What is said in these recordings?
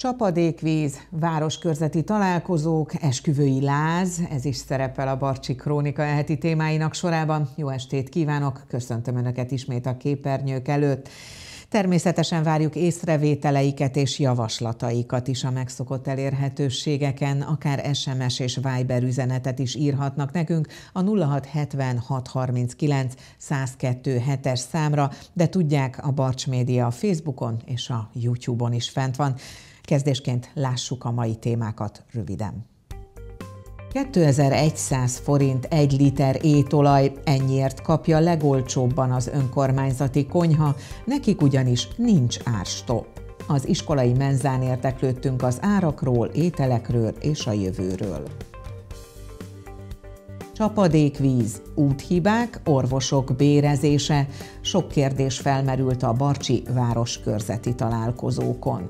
Csapadékvíz, városkörzeti találkozók, esküvői láz, ez is szerepel a Barcsi Krónika elheti témáinak sorában. Jó estét kívánok, köszöntöm Önöket ismét a képernyők előtt. Természetesen várjuk észrevételeiket és javaslataikat is a megszokott elérhetőségeken, akár SMS és Viber üzenetet is írhatnak nekünk a 067639 es számra, de tudják, a Barcs Média a Facebookon és a YouTube-on is fent van. Kezdésként lássuk a mai témákat röviden. 2100 forint egy liter étolaj, ennyiért kapja legolcsóbban az önkormányzati konyha, nekik ugyanis nincs árstop. Az iskolai menzán érteklődtünk az árakról, ételekről és a jövőről. Csapadékvíz, úthibák, orvosok bérezése, sok kérdés felmerült a Barcsi városkörzeti találkozókon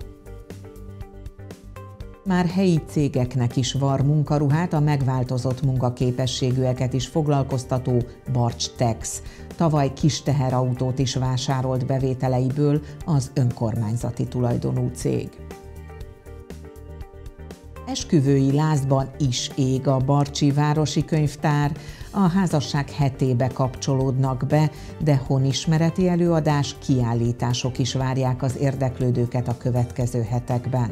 már helyi cégeknek is var munkaruhát a megváltozott munkaképességűeket is foglalkoztató Barcs Tex. Tavaly kis teherautót is vásárolt bevételeiből az önkormányzati tulajdonú cég. Esküvői lázban is ég a Barcsi Városi Könyvtár, a házasság hetébe kapcsolódnak be, de honismereti előadás, kiállítások is várják az érdeklődőket a következő hetekben.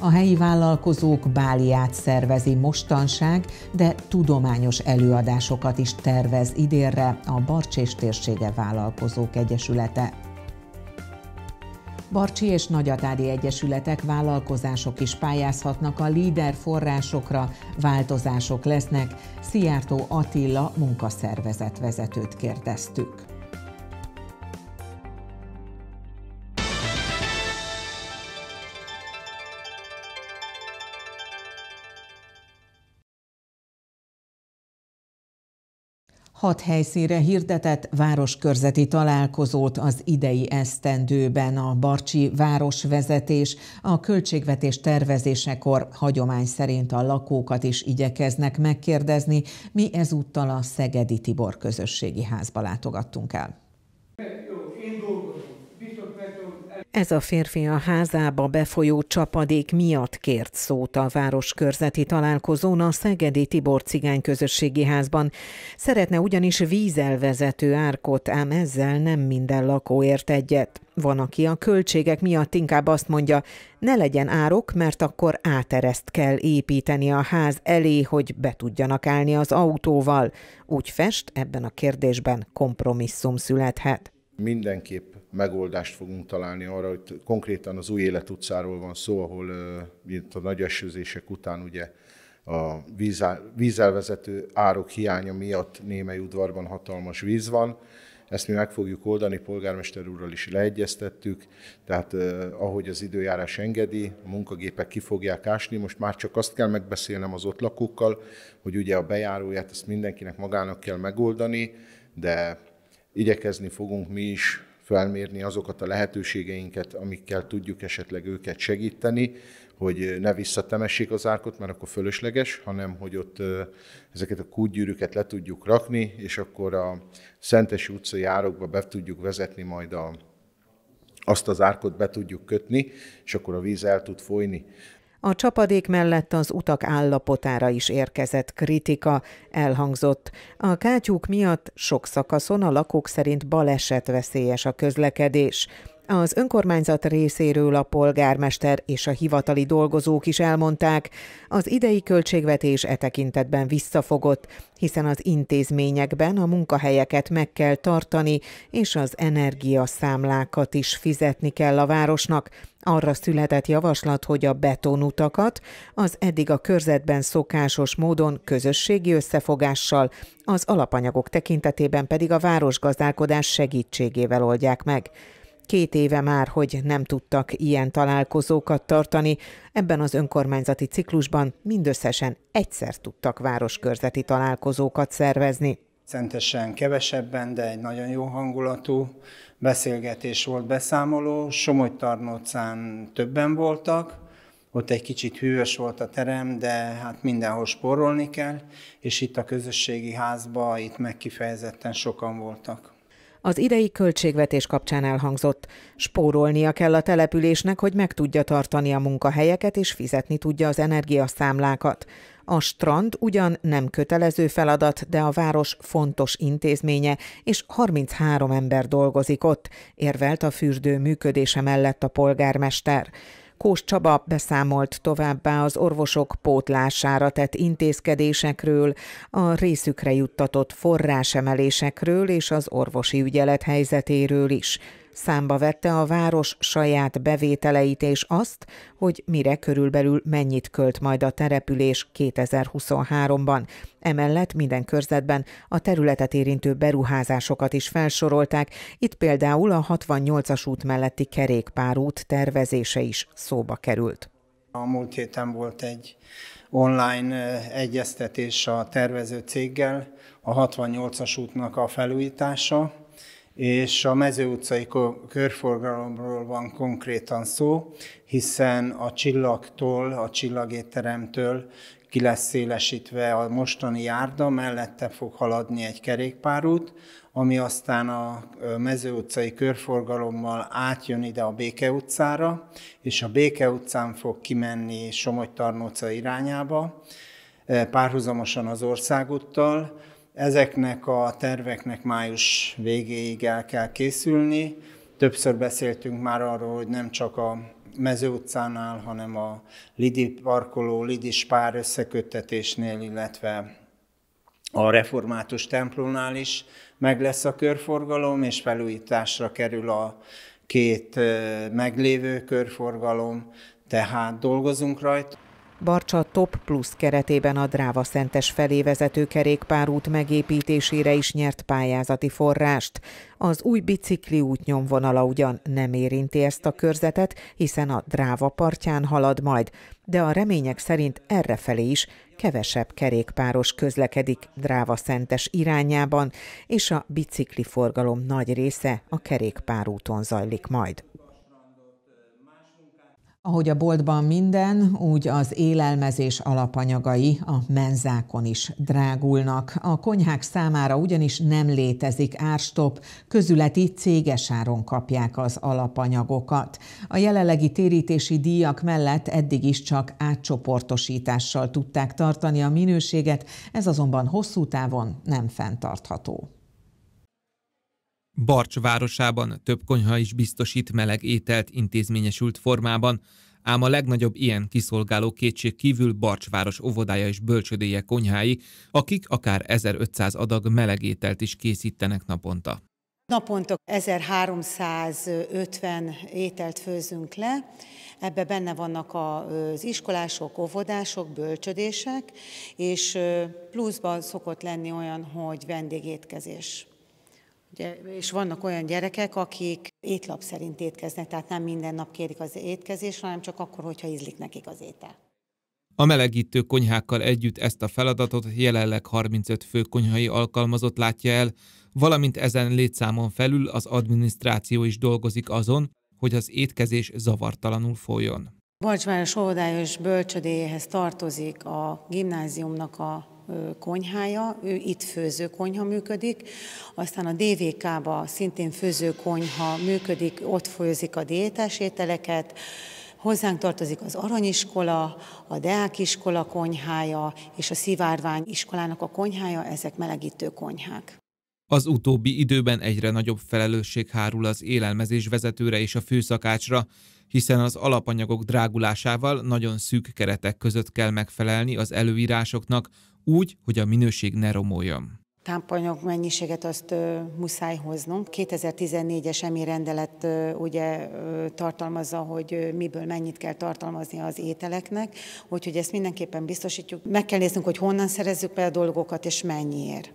A helyi vállalkozók báliát szervezi mostanság, de tudományos előadásokat is tervez idénre a Barcsés Térsége Vállalkozók Egyesülete. Barcsi és Nagyatádi Egyesületek, vállalkozások is pályázhatnak a líder forrásokra, változások lesznek. Szijjártó Attila munkaszervezet vezetőt kérdeztük. hat helyszínre hirdetett városkörzeti találkozót az idei esztendőben a Barcsi városvezetés a költségvetés tervezésekor hagyomány szerint a lakókat is igyekeznek megkérdezni, mi ezúttal a Szegedi Tibor közösségi házba látogattunk el. Ez a férfi a házába befolyó csapadék miatt kért szót a városkörzeti találkozón a Szegedi Tibor cigány közösségi házban. Szeretne ugyanis vízelvezető árkot, ám ezzel nem minden lakó ért egyet. Van, aki a költségek miatt inkább azt mondja, ne legyen árok, mert akkor átereszt kell építeni a ház elé, hogy be tudjanak állni az autóval. Úgy fest, ebben a kérdésben kompromisszum születhet. Mindenképp megoldást fogunk találni arra, hogy konkrétan az új élet utcáról van szó, ahol mint a nagy esőzések után ugye a vízelvezető árok hiánya miatt némely udvarban hatalmas víz van. Ezt mi meg fogjuk oldani, polgármester úrral is leegyeztettük, tehát eh, ahogy az időjárás engedi, a munkagépek ki fogják ásni. Most már csak azt kell megbeszélnem az ott lakókkal, hogy ugye a bejáróját ezt mindenkinek magának kell megoldani, de igyekezni fogunk mi is felmérni azokat a lehetőségeinket, amikkel tudjuk esetleg őket segíteni, hogy ne visszatemessék az árkot, mert akkor fölösleges, hanem hogy ott ezeket a kútgyűrűket le tudjuk rakni, és akkor a Szentesi utcai árokba be tudjuk vezetni majd a, azt az árkot be tudjuk kötni, és akkor a víz el tud folyni. A csapadék mellett az utak állapotára is érkezett kritika, elhangzott. A kátyúk miatt sok szakaszon a lakók szerint baleset veszélyes a közlekedés. Az önkormányzat részéről a polgármester és a hivatali dolgozók is elmondták, az idei költségvetés e tekintetben visszafogott, hiszen az intézményekben a munkahelyeket meg kell tartani, és az energiaszámlákat is fizetni kell a városnak. Arra született javaslat, hogy a betonutakat az eddig a körzetben szokásos módon közösségi összefogással, az alapanyagok tekintetében pedig a városgazdálkodás segítségével oldják meg. Két éve már, hogy nem tudtak ilyen találkozókat tartani, ebben az önkormányzati ciklusban mindösszesen egyszer tudtak városkörzeti találkozókat szervezni. Szentesen kevesebben, de egy nagyon jó hangulatú beszélgetés volt, beszámoló. Somogy-Tarnócán többen voltak, ott egy kicsit hűvös volt a terem, de hát mindenhol spórolni kell, és itt a közösségi házba, itt meg kifejezetten sokan voltak az idei költségvetés kapcsán elhangzott. Spórolnia kell a településnek, hogy meg tudja tartani a munkahelyeket és fizetni tudja az energiaszámlákat. A strand ugyan nem kötelező feladat, de a város fontos intézménye, és 33 ember dolgozik ott, érvelt a fürdő működése mellett a polgármester. Kós Csaba beszámolt továbbá az orvosok pótlására tett intézkedésekről, a részükre juttatott forrásemelésekről és az orvosi ügyelet helyzetéről is. Számba vette a város saját bevételeit és azt, hogy mire körülbelül mennyit költ majd a település 2023-ban. Emellett minden körzetben a területet érintő beruházásokat is felsorolták, itt például a 68-as út melletti kerékpárút tervezése is szóba került. A múlt héten volt egy online egyeztetés a tervező céggel, a 68-as útnak a felújítása, és a mezőutcai körforgalomról van konkrétan szó, hiszen a csillagtól, a csillagétteremtől ki lesz szélesítve a mostani járda, mellette fog haladni egy kerékpárút, ami aztán a mezőutcai körforgalommal átjön ide a Béke utcára, és a Béke utcán fog kimenni Somogy-Tarnóca irányába, párhuzamosan az országúttal, Ezeknek a terveknek május végéig el kell készülni. Többször beszéltünk már arról, hogy nem csak a Mező utcánál, hanem a Lidi parkoló, Lidi spár összeköttetésnél, illetve a református templomnál is meg lesz a körforgalom, és felújításra kerül a két meglévő körforgalom, tehát dolgozunk rajta. Barcsa Top Plus keretében a Dráva Szentes felé vezető kerékpárút megépítésére is nyert pályázati forrást. Az új bicikli útnyomvonala ugyan nem érinti ezt a körzetet, hiszen a Dráva partján halad majd, de a remények szerint errefelé is kevesebb kerékpáros közlekedik Dráva Szentes irányában, és a bicikli forgalom nagy része a kerékpárúton zajlik majd. Ahogy a boltban minden, úgy az élelmezés alapanyagai a menzákon is drágulnak. A konyhák számára ugyanis nem létezik árstop, közületi céges áron kapják az alapanyagokat. A jelenlegi térítési díjak mellett eddig is csak átcsoportosítással tudták tartani a minőséget, ez azonban hosszú távon nem fenntartható. Barcs városában több konyha is biztosít meleg ételt intézményesült formában, ám a legnagyobb ilyen kiszolgáló kétség kívül Barcsváros óvodája és bölcsödéje konyhái, akik akár 1500 adag meleg ételt is készítenek naponta. Naponta 1350 ételt főzünk le, ebbe benne vannak az iskolások, óvodások, bölcsödések, és pluszban szokott lenni olyan, hogy vendégétkezés. Ugye, és vannak olyan gyerekek, akik étlap szerint étkeznek, tehát nem minden nap kérik az étkezést, hanem csak akkor, hogyha ízlik nekik az étel. A melegítő konyhákkal együtt ezt a feladatot jelenleg 35 fő konyhai alkalmazott látja el, valamint ezen létszámon felül az adminisztráció is dolgozik azon, hogy az étkezés zavartalanul folyjon. Bocsmáros óvodája és bölcsödéhez tartozik a gimnáziumnak a konyhája, ő itt főzőkonyha működik, aztán a DVK-ba szintén főzőkonyha működik, ott főzik a diétás ételeket, Hozzánk tartozik az aranyiskola, a Deák iskola konyhája és a szivárvány iskolának a konyhája, ezek melegítő konyhák. Az utóbbi időben egyre nagyobb felelősség hárul az élelmezés vezetőre és a főszakácsra, hiszen az alapanyagok drágulásával nagyon szűk keretek között kell megfelelni az előírásoknak, úgy, hogy a minőség ne romoljon. Tápanyag mennyiséget azt ö, muszáj hoznunk. 2014-es EMI rendelet ö, ugye ö, tartalmazza, hogy ö, miből mennyit kell tartalmazni az ételeknek, úgyhogy ezt mindenképpen biztosítjuk. Meg kell néznünk, hogy honnan szerezzük be a dolgokat és mennyiért.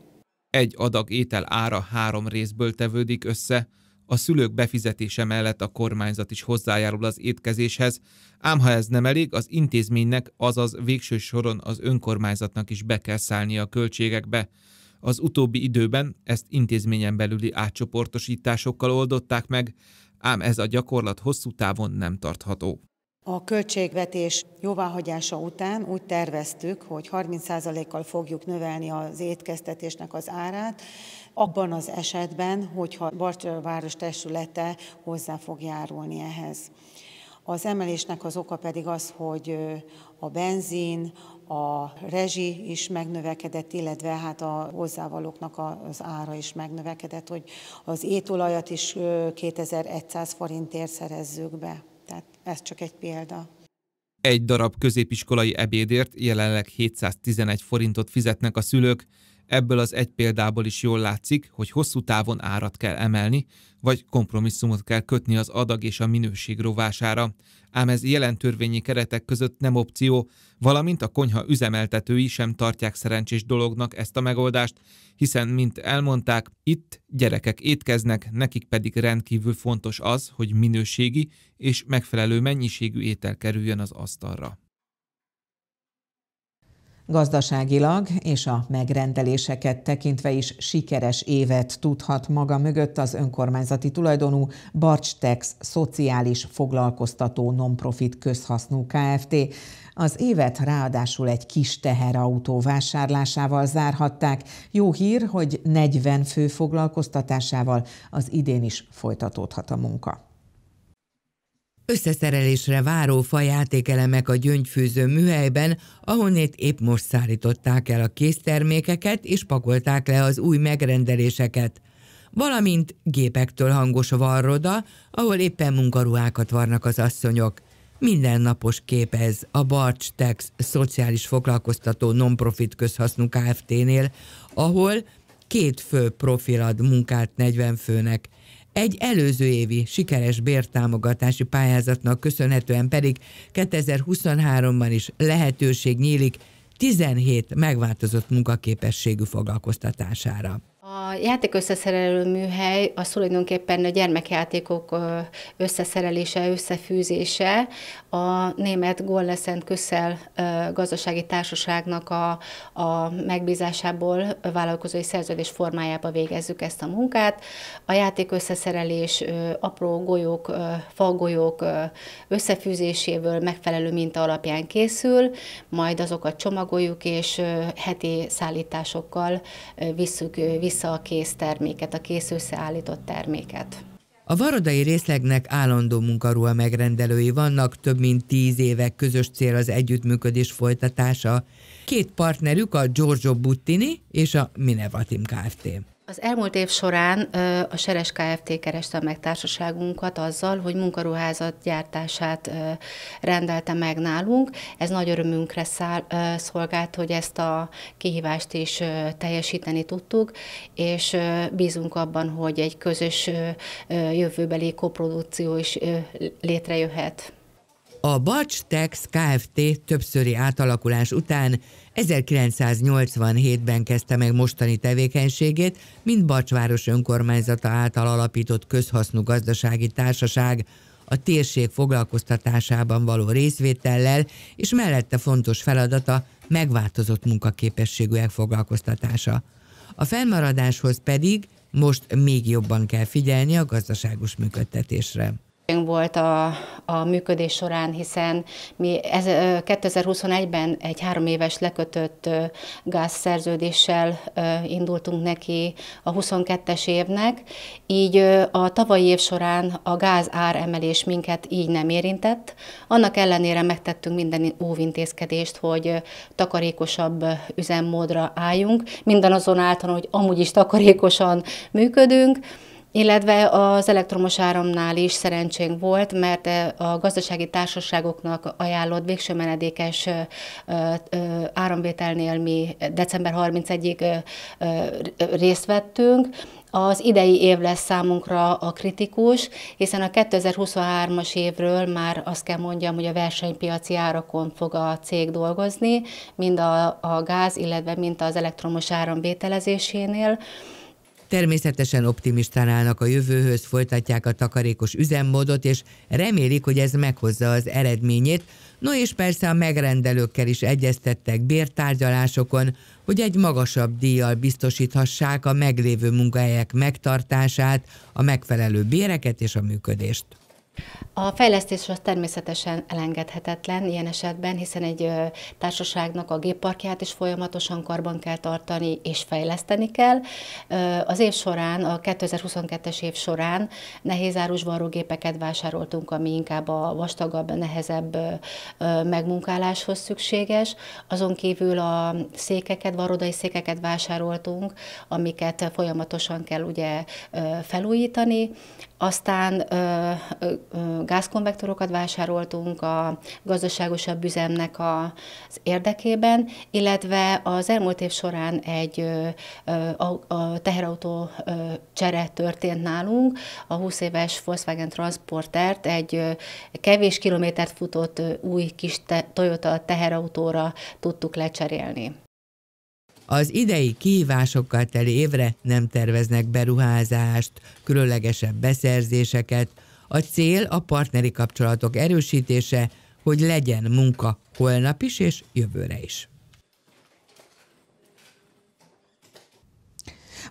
Egy adag étel ára három részből tevődik össze, a szülők befizetése mellett a kormányzat is hozzájárul az étkezéshez, ám ha ez nem elég, az intézménynek, azaz végső soron az önkormányzatnak is be kell szállni a költségekbe. Az utóbbi időben ezt intézményen belüli átcsoportosításokkal oldották meg, ám ez a gyakorlat hosszú távon nem tartható. A költségvetés jóváhagyása után úgy terveztük, hogy 30%-kal fogjuk növelni az étkeztetésnek az árát, abban az esetben, hogyha Bartra város testülete hozzá fog járulni ehhez. Az emelésnek az oka pedig az, hogy a benzin, a rezsi is megnövekedett, illetve hát a hozzávalóknak az ára is megnövekedett, hogy az étolajat is 2100 forintért szerezzük be. Ez csak egy példa. Egy darab középiskolai ebédért jelenleg 711 forintot fizetnek a szülők, Ebből az egy példából is jól látszik, hogy hosszú távon árat kell emelni, vagy kompromisszumot kell kötni az adag és a minőség rovására. Ám ez jelen törvényi keretek között nem opció, valamint a konyha üzemeltetői sem tartják szerencsés dolognak ezt a megoldást, hiszen, mint elmondták, itt gyerekek étkeznek, nekik pedig rendkívül fontos az, hogy minőségi és megfelelő mennyiségű étel kerüljön az asztalra. Gazdaságilag és a megrendeléseket tekintve is sikeres évet tudhat maga mögött az önkormányzati tulajdonú Barcstex Szociális Foglalkoztató Nonprofit Közhasznú Kft. Az évet ráadásul egy kis teherautó vásárlásával zárhatták. Jó hír, hogy 40 fő foglalkoztatásával az idén is folytatódhat a munka összeszerelésre váró fajátékelemek a gyöngyfőző műhelyben, ahonnét épp most szállították el a késztermékeket és pakolták le az új megrendeléseket, valamint gépektől hangos varroda, ahol éppen munkaruhákat varnak az asszonyok. Mindennapos kép ez a Barcs Tex Szociális Foglalkoztató Nonprofit Közhasznú Kft-nél, ahol két fő profilad munkát 40 főnek – egy előző évi sikeres bértámogatási pályázatnak köszönhetően pedig 2023-ban is lehetőség nyílik 17 megváltozott munkaképességű foglalkoztatására. A játék összeszerelő műhely az tulajdonképpen a gyermekjátékok összeszerelése, összefűzése a német Golleszent Kösszel gazdasági társaságnak a, a megbízásából vállalkozói szerződés formájába végezzük ezt a munkát. A játék összeszerelés apró golyók, falgolyók összefűzéséből megfelelő minta alapján készül, majd azokat csomagoljuk és heti szállításokkal visszük vissza vissza a kész terméket, a kész összeállított terméket. A varodai részlegnek állandó munkaruha megrendelői vannak, több mint tíz évek közös cél az együttműködés folytatása. Két partnerük a Giorgio Buttini és a Minevatim Kft. Az elmúlt év során a Seres Kft. kereste meg társaságunkat azzal, hogy munkaruházat gyártását rendelte meg nálunk. Ez nagy örömünkre száll, szolgált, hogy ezt a kihívást is teljesíteni tudtuk, és bízunk abban, hogy egy közös jövőbeli koprodukció is létrejöhet. A Bacs Tex Kft. többszöri átalakulás után 1987-ben kezdte meg mostani tevékenységét, mint Bacsváros önkormányzata által alapított közhasznú gazdasági társaság, a térség foglalkoztatásában való részvétellel, és mellette fontos feladata megváltozott munkaképességűek foglalkoztatása. A felmaradáshoz pedig most még jobban kell figyelni a gazdaságos működtetésre volt a, a működés során, hiszen mi 2021-ben egy három éves lekötött gázszerződéssel indultunk neki a 22-es évnek, így a tavalyi év során a gáz emelés minket így nem érintett. Annak ellenére megtettünk minden óvintézkedést, hogy takarékosabb üzemmódra álljunk, mindazonáltal, hogy amúgy is takarékosan működünk, illetve az elektromos áramnál is szerencsénk volt, mert eh, a gazdasági társaságoknak ajánlott végső menedékes eh, eh, áramvételnél mi december 31-ig részt vettünk, az idei év lesz számunkra a kritikus, hiszen a 2023-as évről már azt kell mondjam, hogy a versenypiaci árakon fog a cég dolgozni, mind a, a gáz, illetve mind az elektromos áram vételezésénél. Természetesen optimistán állnak a jövőhöz, folytatják a takarékos üzemmódot, és remélik, hogy ez meghozza az eredményét. No és persze a megrendelőkkel is egyeztettek bértárgyalásokon, hogy egy magasabb díjjal biztosíthassák a meglévő munkahelyek megtartását, a megfelelő béreket és a működést. A fejlesztés az természetesen elengedhetetlen ilyen esetben, hiszen egy társaságnak a gépparkját is folyamatosan karban kell tartani és fejleszteni kell. Az év során, a 2022-es év során nehéz árusvarró gépeket vásároltunk, ami inkább a vastagabb, nehezebb megmunkáláshoz szükséges. Azon kívül a székeket, varodai székeket vásároltunk, amiket folyamatosan kell ugye felújítani. Aztán ö, ö, gázkonvektorokat vásároltunk a gazdaságosabb üzemnek a, az érdekében, illetve az elmúlt év során egy ö, a, a teherautó ö, csere történt nálunk. A 20 éves Volkswagen Transportert egy ö, kevés kilométert futott ö, új kis te, Toyota teherautóra tudtuk lecserélni. Az idei kihívásokkal teli évre nem terveznek beruházást, különlegesebb beszerzéseket. A cél a partneri kapcsolatok erősítése, hogy legyen munka holnap is és jövőre is.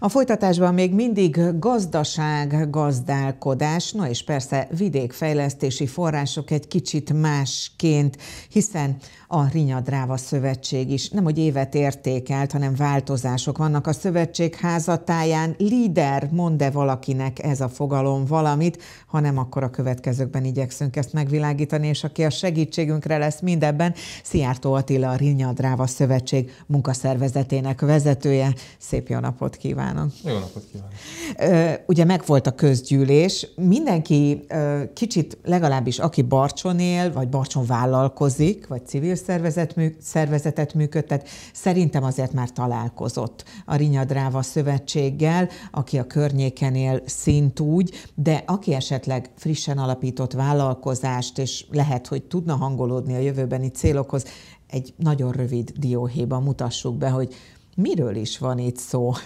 A folytatásban még mindig gazdaság, gazdálkodás, na és persze vidékfejlesztési források egy kicsit másként, hiszen a Rinyadráva Szövetség is nem hogy évet értékelt, hanem változások vannak a szövetség házatáján. Líder, mond-e valakinek ez a fogalom valamit, ha nem, akkor a következőkben igyekszünk ezt megvilágítani, és aki a segítségünkre lesz mindebben, Szijjártó Attila, a Rinyadráva Szövetség munkaszervezetének vezetője. Szép jó napot kívánok! Jó napot kívánok! Ugye megvolt a közgyűlés, mindenki kicsit legalábbis aki Barcson él, vagy Barcson vállalkozik, vagy civil szervezet, mű, szervezetet működtet, szerintem azért már találkozott a Rinyadráva Szövetséggel, aki a környéken él szintúgy, de aki esetleg frissen alapított vállalkozást, és lehet, hogy tudna hangolódni a jövőbeni célokhoz, egy nagyon rövid dióhéba mutassuk be, hogy miről is van itt szó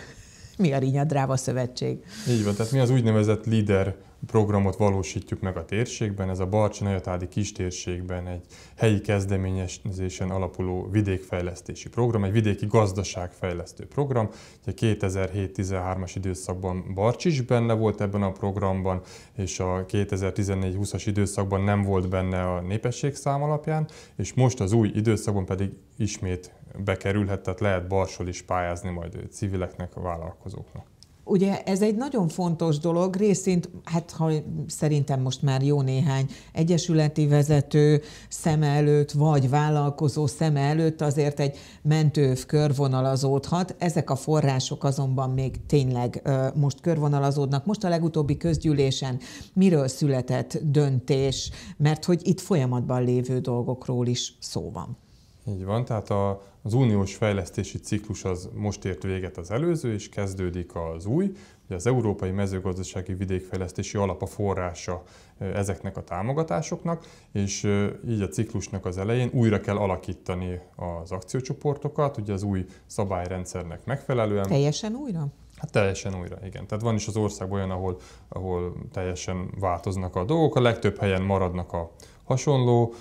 mi a Rinyadráva Szövetség. Így van, tehát mi az úgynevezett líder programot valósítjuk meg a térségben. Ez a Barcsa-Nagyatádi kistérségben egy helyi kezdeményezésen alapuló vidékfejlesztési program, egy vidéki gazdaságfejlesztő program. 2007-13-as időszakban Barcs is benne volt ebben a programban, és a 2014-20-as időszakban nem volt benne a népességszám alapján, és most az új időszakban pedig ismét bekerülhet, tehát lehet Barsol is pályázni majd civileknek, a vállalkozóknak. Ugye ez egy nagyon fontos dolog, részint, hát ha szerintem most már jó néhány egyesületi vezető szeme előtt, vagy vállalkozó szeme előtt azért egy mentőv körvonalazódhat. Ezek a források azonban még tényleg most körvonalazódnak. Most a legutóbbi közgyűlésen miről született döntés, mert hogy itt folyamatban lévő dolgokról is szó van. Így van, tehát a, az uniós fejlesztési ciklus az most ért véget az előző, és kezdődik az új. Ugye az Európai Mezőgazdasági Vidékfejlesztési Alap a forrása ezeknek a támogatásoknak, és így a ciklusnak az elején újra kell alakítani az akciócsoportokat, ugye az új szabályrendszernek megfelelően. Teljesen újra? Hát teljesen újra, igen. Tehát van is az ország olyan, ahol, ahol teljesen változnak a dolgok, a legtöbb helyen maradnak a, hasonló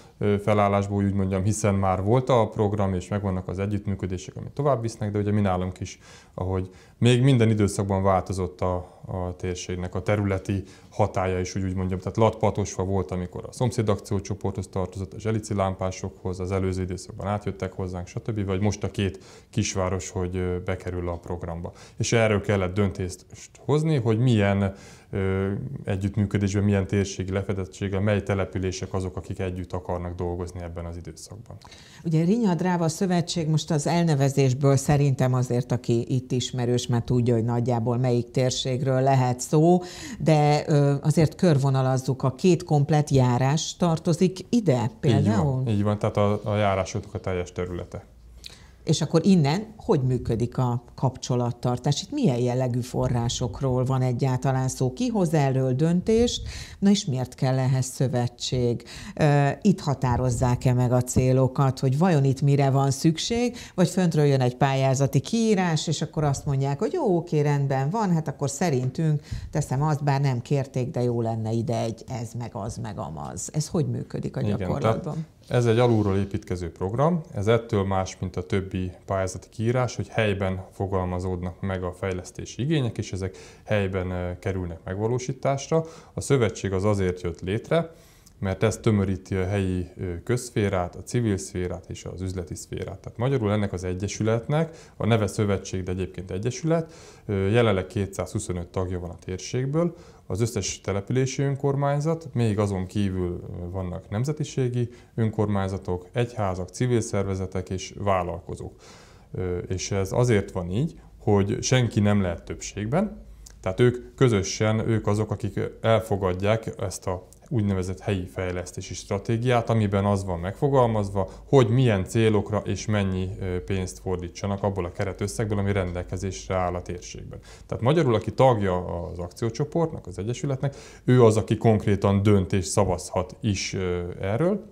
felállásból, úgy mondjam, hiszen már volt a program, és megvannak az együttműködések, amit tovább visznek, de ugye mi nálunk is, ahogy még minden időszakban változott a, a térségnek a területi hatája is, úgy, úgy mondjam. Tehát Latpatosfa volt, amikor a szomszéd akciócsoporthoz tartozott, a zselici lámpásokhoz, az előző időszakban átjöttek hozzánk, stb. Vagy most a két kisváros, hogy bekerül a programba. És erről kellett döntést hozni, hogy milyen együttműködésben milyen térségi lefedettséggel, mely települések azok, akik együtt akarnak dolgozni ebben az időszakban. Ugye Rinya Dráva Szövetség most az elnevezésből szerintem azért, aki itt ismerős, mert tudja, hogy nagyjából melyik térségről lehet szó, de azért körvonalazzuk, a két komplet járás tartozik ide például? Így van, így van tehát a, a járásoknak a teljes területe. És akkor innen hogy működik a kapcsolattartás? Itt milyen jellegű forrásokról van egyáltalán szó? Ki hoz erről döntést? Na és miért kell ehhez szövetség? Itt határozzák-e meg a célokat, hogy vajon itt mire van szükség, vagy föntről jön egy pályázati kiírás, és akkor azt mondják, hogy jó, oké, rendben van, hát akkor szerintünk teszem azt, bár nem kérték, de jó lenne ide egy ez, meg az, meg amaz. Ez hogy működik a gyakorlatban? Igen, tehát ez egy alulról építkező program, ez ettől más, mint a többi pályázati kiírás, hogy helyben fogalmazódnak meg a fejlesztési igények, és ezek helyben kerülnek megvalósításra. A szövetség az azért jött létre, mert ez tömöríti a helyi közszférát, a civil szférát és az üzleti szférát. Tehát magyarul ennek az egyesületnek, a neve szövetség, de egyébként egyesület, jelenleg 225 tagja van a térségből, az összes települési önkormányzat, még azon kívül vannak nemzetiségi önkormányzatok, egyházak, civil szervezetek és vállalkozók. És ez azért van így, hogy senki nem lehet többségben, tehát ők közösen, ők azok, akik elfogadják ezt a úgynevezett helyi fejlesztési stratégiát, amiben az van megfogalmazva, hogy milyen célokra és mennyi pénzt fordítsanak abból a keretösszegből, ami rendelkezésre áll a térségben. Tehát magyarul, aki tagja az akciócsoportnak, az egyesületnek, ő az, aki konkrétan dönt és szavazhat is erről,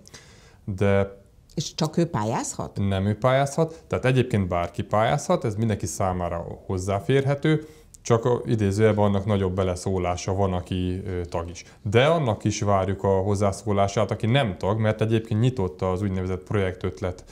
de és csak ő pályázhat? Nem ő pályázhat, tehát egyébként bárki pályázhat, ez mindenki számára hozzáférhető csak idézőjelben annak nagyobb beleszólása van, aki tag is. De annak is várjuk a hozzászólását, aki nem tag, mert egyébként nyitotta az úgynevezett projektötlet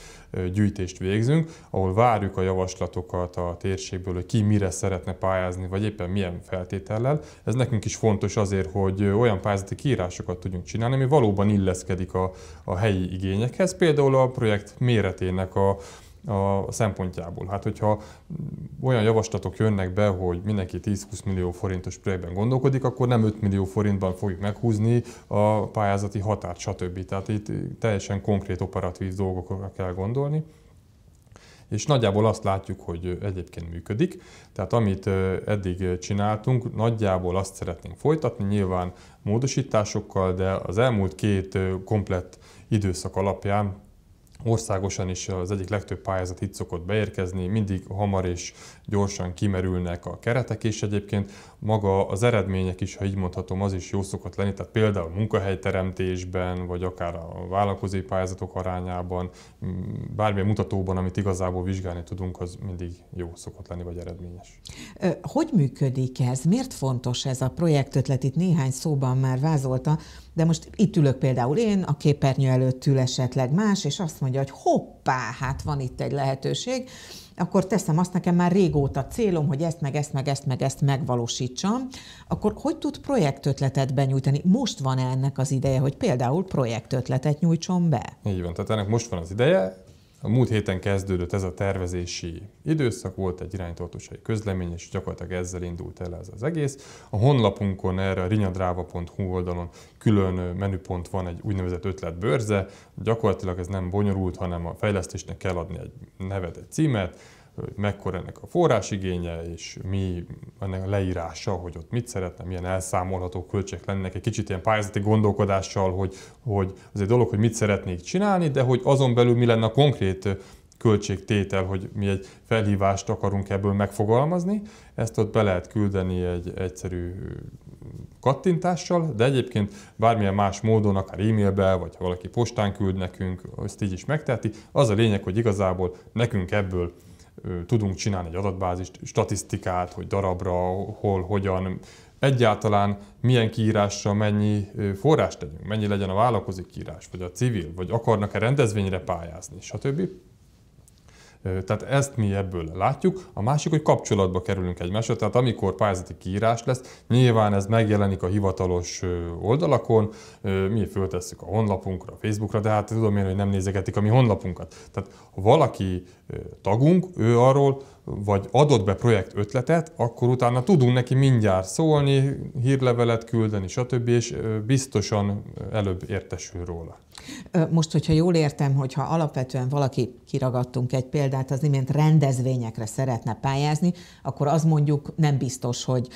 gyűjtést végzünk, ahol várjuk a javaslatokat a térségből, hogy ki mire szeretne pályázni, vagy éppen milyen feltétellel. Ez nekünk is fontos azért, hogy olyan pályázati kiírásokat tudjunk csinálni, ami valóban illeszkedik a, a helyi igényekhez. Például a projekt méretének a, a szempontjából. Hát, hogyha olyan javaslatok jönnek be, hogy mindenki 10-20 millió forintos projektben gondolkodik, akkor nem 5 millió forintban fogjuk meghúzni a pályázati határt, stb. Tehát itt teljesen konkrét operatív dolgokra kell gondolni és nagyjából azt látjuk, hogy egyébként működik. Tehát amit eddig csináltunk, nagyjából azt szeretnénk folytatni, nyilván módosításokkal, de az elmúlt két komplett időszak alapján Országosan is az egyik legtöbb pályázat itt szokott beérkezni, mindig hamar és gyorsan kimerülnek a keretek, és egyébként maga az eredmények is, ha így mondhatom, az is jó szokott lenni, tehát például munkahelyteremtésben, vagy akár a vállalkozói pályázatok arányában, bármilyen mutatóban, amit igazából vizsgálni tudunk, az mindig jó szokott lenni, vagy eredményes. Hogy működik ez? Miért fontos ez a projektötlet? Itt néhány szóban már vázolta, de most itt ülök például én, a képernyő előtt ül esetleg más, és azt mondja, hogy hoppá, hát van itt egy lehetőség, akkor teszem azt, nekem már régóta célom, hogy ezt, meg ezt, meg ezt, meg ezt megvalósítsam, akkor hogy tud projektötletet benyújtani? Most van -e ennek az ideje, hogy például projektötletet nyújtson be? Így van, tehát ennek most van az ideje, a múlt héten kezdődött ez a tervezési időszak, volt egy iránytartósai közlemény, és gyakorlatilag ezzel indult el ez az egész. A honlapunkon erre a rinyadráva.hu oldalon külön menüpont van egy úgynevezett ötletbörze, gyakorlatilag ez nem bonyolult, hanem a fejlesztésnek kell adni egy nevet, egy címet, mekkora ennek a forrásigénye, és mi ennek a leírása, hogy ott mit szeretne, milyen elszámolható költségek lennek, egy kicsit ilyen pályázati gondolkodással, hogy, hogy az egy dolog, hogy mit szeretnék csinálni, de hogy azon belül mi lenne a konkrét költségtétel, hogy mi egy felhívást akarunk ebből megfogalmazni, ezt ott be lehet küldeni egy egyszerű kattintással, de egyébként bármilyen más módon, akár e-mailbe, vagy ha valaki postán küld nekünk, azt így is megteheti. Az a lényeg, hogy igazából nekünk ebből tudunk csinálni egy adatbázist, statisztikát, hogy darabra, hol, hogyan, egyáltalán milyen kiírásra mennyi forrást tegyünk, mennyi legyen a vállalkozói kiírás, vagy a civil, vagy akarnak-e rendezvényre pályázni, stb. Tehát ezt mi ebből látjuk. A másik, hogy kapcsolatba kerülünk egymással, tehát amikor pályázati kiírás lesz, nyilván ez megjelenik a hivatalos oldalakon, mi föltesszük a honlapunkra, a Facebookra, de hát tudom én, hogy nem nézegetik a mi honlapunkat. Tehát ha valaki tagunk, ő arról vagy adott be projekt ötletet, akkor utána tudunk neki mindjárt szólni, hírlevelet küldeni, stb., és biztosan előbb értesül róla. Most, hogyha jól értem, hogyha alapvetően valaki, kiragadtunk egy példát, az imént rendezvényekre szeretne pályázni, akkor az mondjuk nem biztos, hogy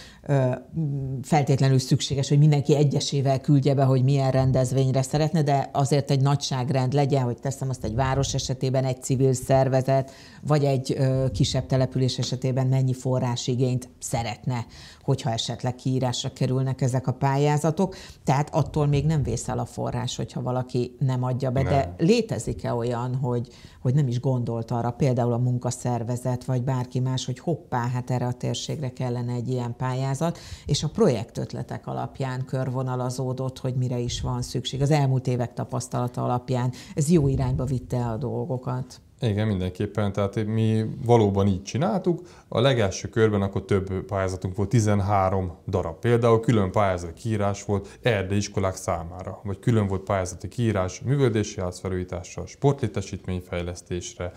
feltétlenül szükséges, hogy mindenki egyesével küldje be, hogy milyen rendezvényre szeretne, de azért egy nagyságrend legyen, hogy teszem azt egy város esetében egy civil szervezet, vagy egy kisebb tele település esetében mennyi forrásigényt szeretne, hogyha esetleg kiírásra kerülnek ezek a pályázatok. Tehát attól még nem vész el a forrás, hogyha valaki nem adja be. Nem. De létezik-e olyan, hogy, hogy nem is gondolt arra, például a munkaszervezet, vagy bárki más, hogy hoppá, hát erre a térségre kellene egy ilyen pályázat, és a projektötletek alapján körvonalazódott, hogy mire is van szükség. Az elmúlt évek tapasztalata alapján ez jó irányba vitte a dolgokat. Igen, mindenképpen. Tehát mi valóban így csináltuk. A legelső körben akkor több pályázatunk volt, 13 darab. Például külön pályázati kiírás volt erdei iskolák számára, vagy külön volt pályázati kiírás művöldési házfelújításra, sportlétesítményfejlesztésre,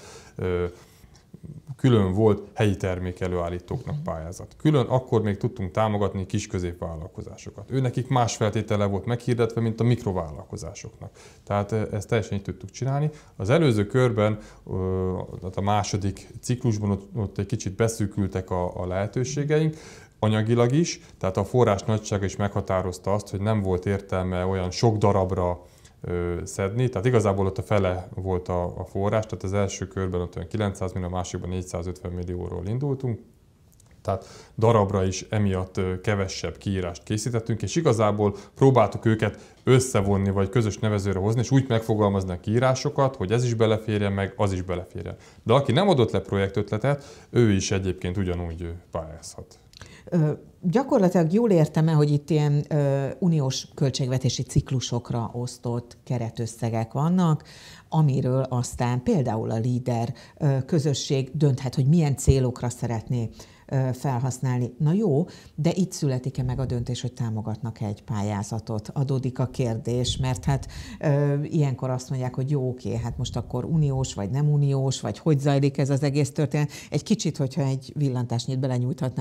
külön volt helyi termék előállítóknak pályázat. Külön akkor még tudtunk támogatni kis középvállalkozásokat. Őnekik más feltétele volt meghirdetve, mint a mikrovállalkozásoknak. Tehát e, ezt teljesen így tudtuk csinálni. Az előző körben, tehát a második ciklusban ott egy kicsit beszűkültek a, a lehetőségeink, anyagilag is, tehát a forrás nagysága is meghatározta azt, hogy nem volt értelme olyan sok darabra szedni, tehát igazából ott a fele volt a, a forrás, tehát az első körben ott olyan 900 millió, a másikban 450 millióról indultunk, tehát darabra is emiatt kevesebb kiírást készítettünk, és igazából próbáltuk őket összevonni, vagy közös nevezőre hozni, és úgy megfogalmazni a kiírásokat, hogy ez is beleférjen, meg az is beleférjen. De aki nem adott le projektötletet, ő is egyébként ugyanúgy pályázhat. Gyakorlatilag jól értem-e, hogy itt ilyen ö, uniós költségvetési ciklusokra osztott keretösszegek vannak, amiről aztán például a líder ö, közösség dönthet, hogy milyen célokra szeretné felhasználni. Na jó, de itt születik-e meg a döntés, hogy támogatnak-e egy pályázatot? Adódik a kérdés, mert hát ö, ilyenkor azt mondják, hogy jó, oké, hát most akkor uniós, vagy nem uniós, vagy hogy zajlik ez az egész történet. Egy kicsit, hogyha egy villantásnyit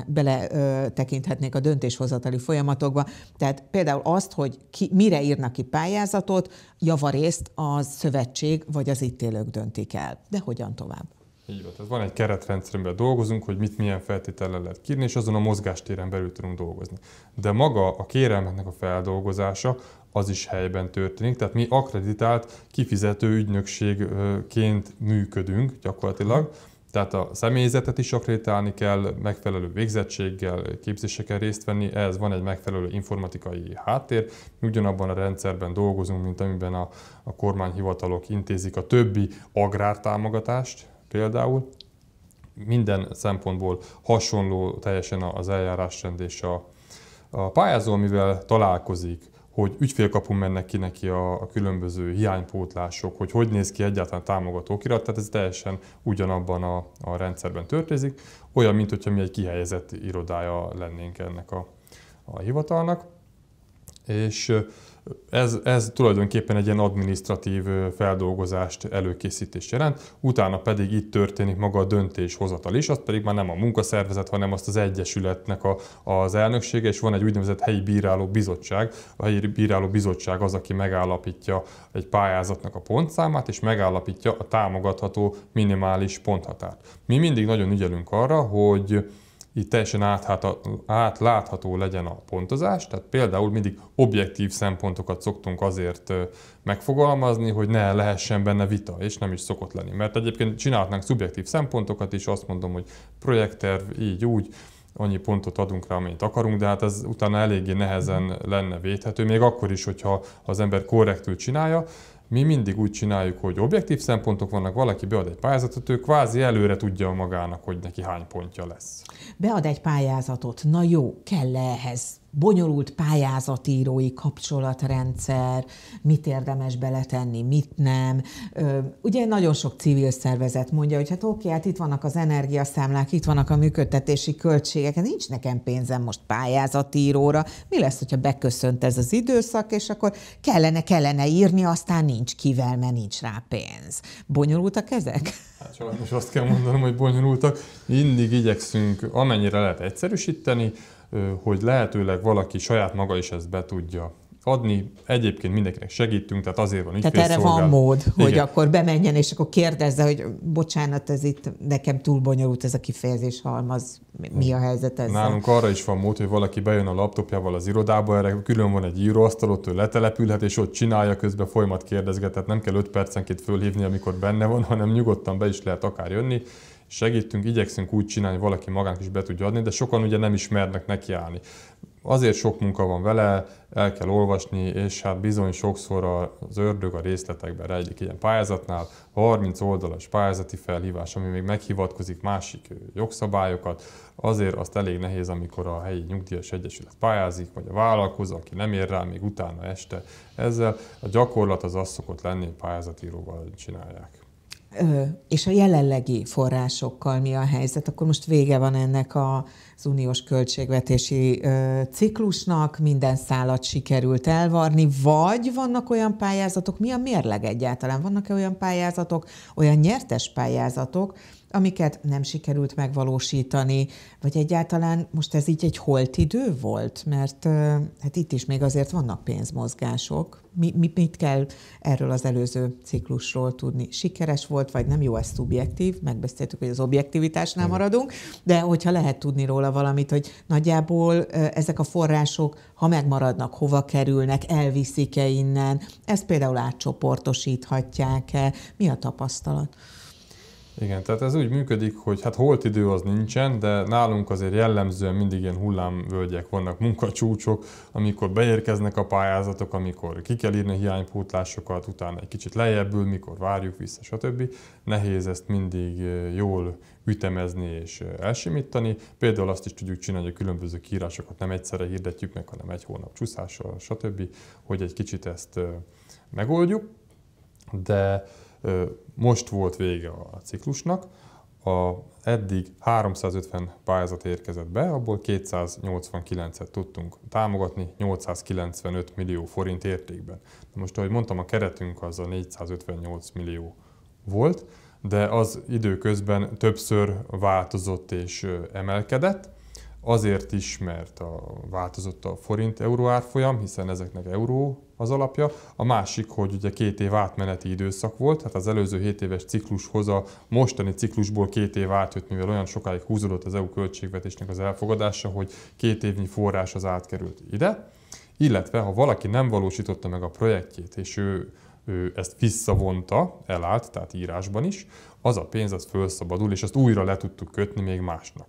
bele tekinthetnék a döntéshozatali folyamatokba. Tehát például azt, hogy ki, mire írnak ki pályázatot, javarészt a szövetség vagy az itt élők döntik el. De hogyan tovább? Így van, tehát van egy keretrendszerben dolgozunk, hogy mit milyen feltétellel lehet kírni, és azon a mozgástéren belül tudunk dolgozni. De maga a kérelmeknek a feldolgozása az is helyben történik, tehát mi akreditált kifizető ügynökségként működünk gyakorlatilag, tehát a személyzetet is akreditálni kell, megfelelő végzettséggel, képzéseken részt venni, ehhez van egy megfelelő informatikai háttér. Mi ugyanabban a rendszerben dolgozunk, mint amiben a, a kormányhivatalok intézik a többi agrártámogatást, például, minden szempontból hasonló teljesen az eljárásrend és a, a pályázó, amivel találkozik, hogy ügyfélkapun mennek ki neki a, a különböző hiánypótlások, hogy hogy néz ki egyáltalán támogatókirat, tehát ez teljesen ugyanabban a, a rendszerben történik, olyan, mint hogyha mi egy kihelyezett irodája lennénk ennek a, a hivatalnak. És ez, ez tulajdonképpen egy ilyen administratív feldolgozást, előkészítést jelent, utána pedig itt történik maga a döntéshozatal is, Az pedig már nem a munkaszervezet, hanem azt az egyesületnek a, az elnöksége, és van egy úgynevezett helyi bíráló bizottság. A helyi bíráló bizottság az, aki megállapítja egy pályázatnak a pontszámát, és megállapítja a támogatható minimális ponthatárt. Mi mindig nagyon ügyelünk arra, hogy így teljesen átlátható legyen a pontozás, tehát például mindig objektív szempontokat szoktunk azért megfogalmazni, hogy ne lehessen benne vita, és nem is szokott lenni. Mert egyébként csinálhatnánk szubjektív szempontokat is, azt mondom, hogy projektterv így úgy, annyi pontot adunk rá, amennyit akarunk, de hát ez utána eléggé nehezen lenne védhető, még akkor is, hogyha az ember korrektül csinálja, mi mindig úgy csináljuk, hogy objektív szempontok vannak, valaki bead egy pályázatot, ő kvázi előre tudja magának, hogy neki hány pontja lesz. Bead egy pályázatot, na jó, kell -e ehhez bonyolult pályázatírói kapcsolatrendszer, mit érdemes beletenni, mit nem. Ugye nagyon sok civil szervezet mondja, hogy hát oké, hát itt vannak az energiaszámlák, itt vannak a működtetési költségek, hát nincs nekem pénzem most pályázatíróra, mi lesz, hogyha beköszönt ez az időszak, és akkor kellene, kellene írni, aztán nincs kivel, mert nincs rá pénz. Bonyolultak ezek? Hát sajnos azt kell mondanom, hogy bonyolultak. Mindig igyekszünk amennyire lehet egyszerűsíteni, hogy lehetőleg valaki saját maga is ezt be tudja adni. Egyébként mindenkinek segítünk, tehát azért van ügyfélszolgálat. Tehát erre van mód, Igen. hogy akkor bemenjen, és akkor kérdezze, hogy bocsánat, ez itt nekem túl bonyolult ez a kifejezés halmaz, mi a helyzet ezzel? Nálunk arra is van mód, hogy valaki bejön a laptopjával az irodába, erre külön van egy íróasztal, ott ő letelepülhet, és ott csinálja, közben folyamat kérdezget, tehát nem kell 5 percenként fölhívni, amikor benne van, hanem nyugodtan be is lehet akár jönni, segítünk, igyekszünk úgy csinálni, hogy valaki magának is be tudja adni, de sokan ugye nem ismernek nekiállni. Azért sok munka van vele, el kell olvasni, és hát bizony sokszor az ördög a részletekben rejlik ilyen pályázatnál. 30 oldalas pályázati felhívás, ami még meghivatkozik másik jogszabályokat, azért azt elég nehéz, amikor a helyi nyugdíjas egyesület pályázik, vagy a vállalkozó, aki nem ér rá még utána este ezzel. A gyakorlat az az szokott lenni, hogy pályázatíróval csinálják és a jelenlegi forrásokkal mi a helyzet, akkor most vége van ennek az uniós költségvetési ciklusnak, minden szálat sikerült elvarni, vagy vannak olyan pályázatok, mi a mérleg egyáltalán? Vannak-e olyan pályázatok, olyan nyertes pályázatok, amiket nem sikerült megvalósítani, vagy egyáltalán most ez így egy holt idő volt? Mert hát itt is még azért vannak pénzmozgások. Mi, mi, mit kell erről az előző ciklusról tudni? Sikeres volt, vagy nem jó, ez szubjektív, megbeszéltük, hogy az objektivitásnál maradunk, de hogyha lehet tudni róla valamit, hogy nagyjából ezek a források, ha megmaradnak, hova kerülnek, elviszik-e innen, ezt például átcsoportosíthatják-e, mi a tapasztalat? Igen, tehát ez úgy működik, hogy hát holt idő az nincsen, de nálunk azért jellemzően mindig ilyen hullámvölgyek vannak, munkacsúcsok, amikor beérkeznek a pályázatok, amikor ki kell írni hiánypótlásokat, utána egy kicsit lejjebbül, mikor várjuk vissza, stb. Nehéz ezt mindig jól ütemezni és elsimítani. Például azt is tudjuk csinálni, hogy a különböző kiírásokat nem egyszerre hirdetjük meg, hanem egy hónap csúszással, stb., hogy egy kicsit ezt megoldjuk, de most volt vége a ciklusnak, a eddig 350 pályázat érkezett be, abból 289-et tudtunk támogatni 895 millió forint értékben. De most, ahogy mondtam, a keretünk az a 458 millió volt, de az időközben többször változott és emelkedett, azért is, mert a, változott a forint-euró árfolyam, hiszen ezeknek euró az alapja. A másik, hogy ugye két év átmeneti időszak volt, tehát az előző 7 éves ciklushoz a mostani ciklusból két év átjött, mivel olyan sokáig húzódott az EU költségvetésnek az elfogadása, hogy két évnyi forrás az átkerült ide. Illetve, ha valaki nem valósította meg a projektjét, és ő ő ezt visszavonta, elállt, tehát írásban is, az a pénz az felszabadul, és ezt újra le tudtuk kötni még másnak.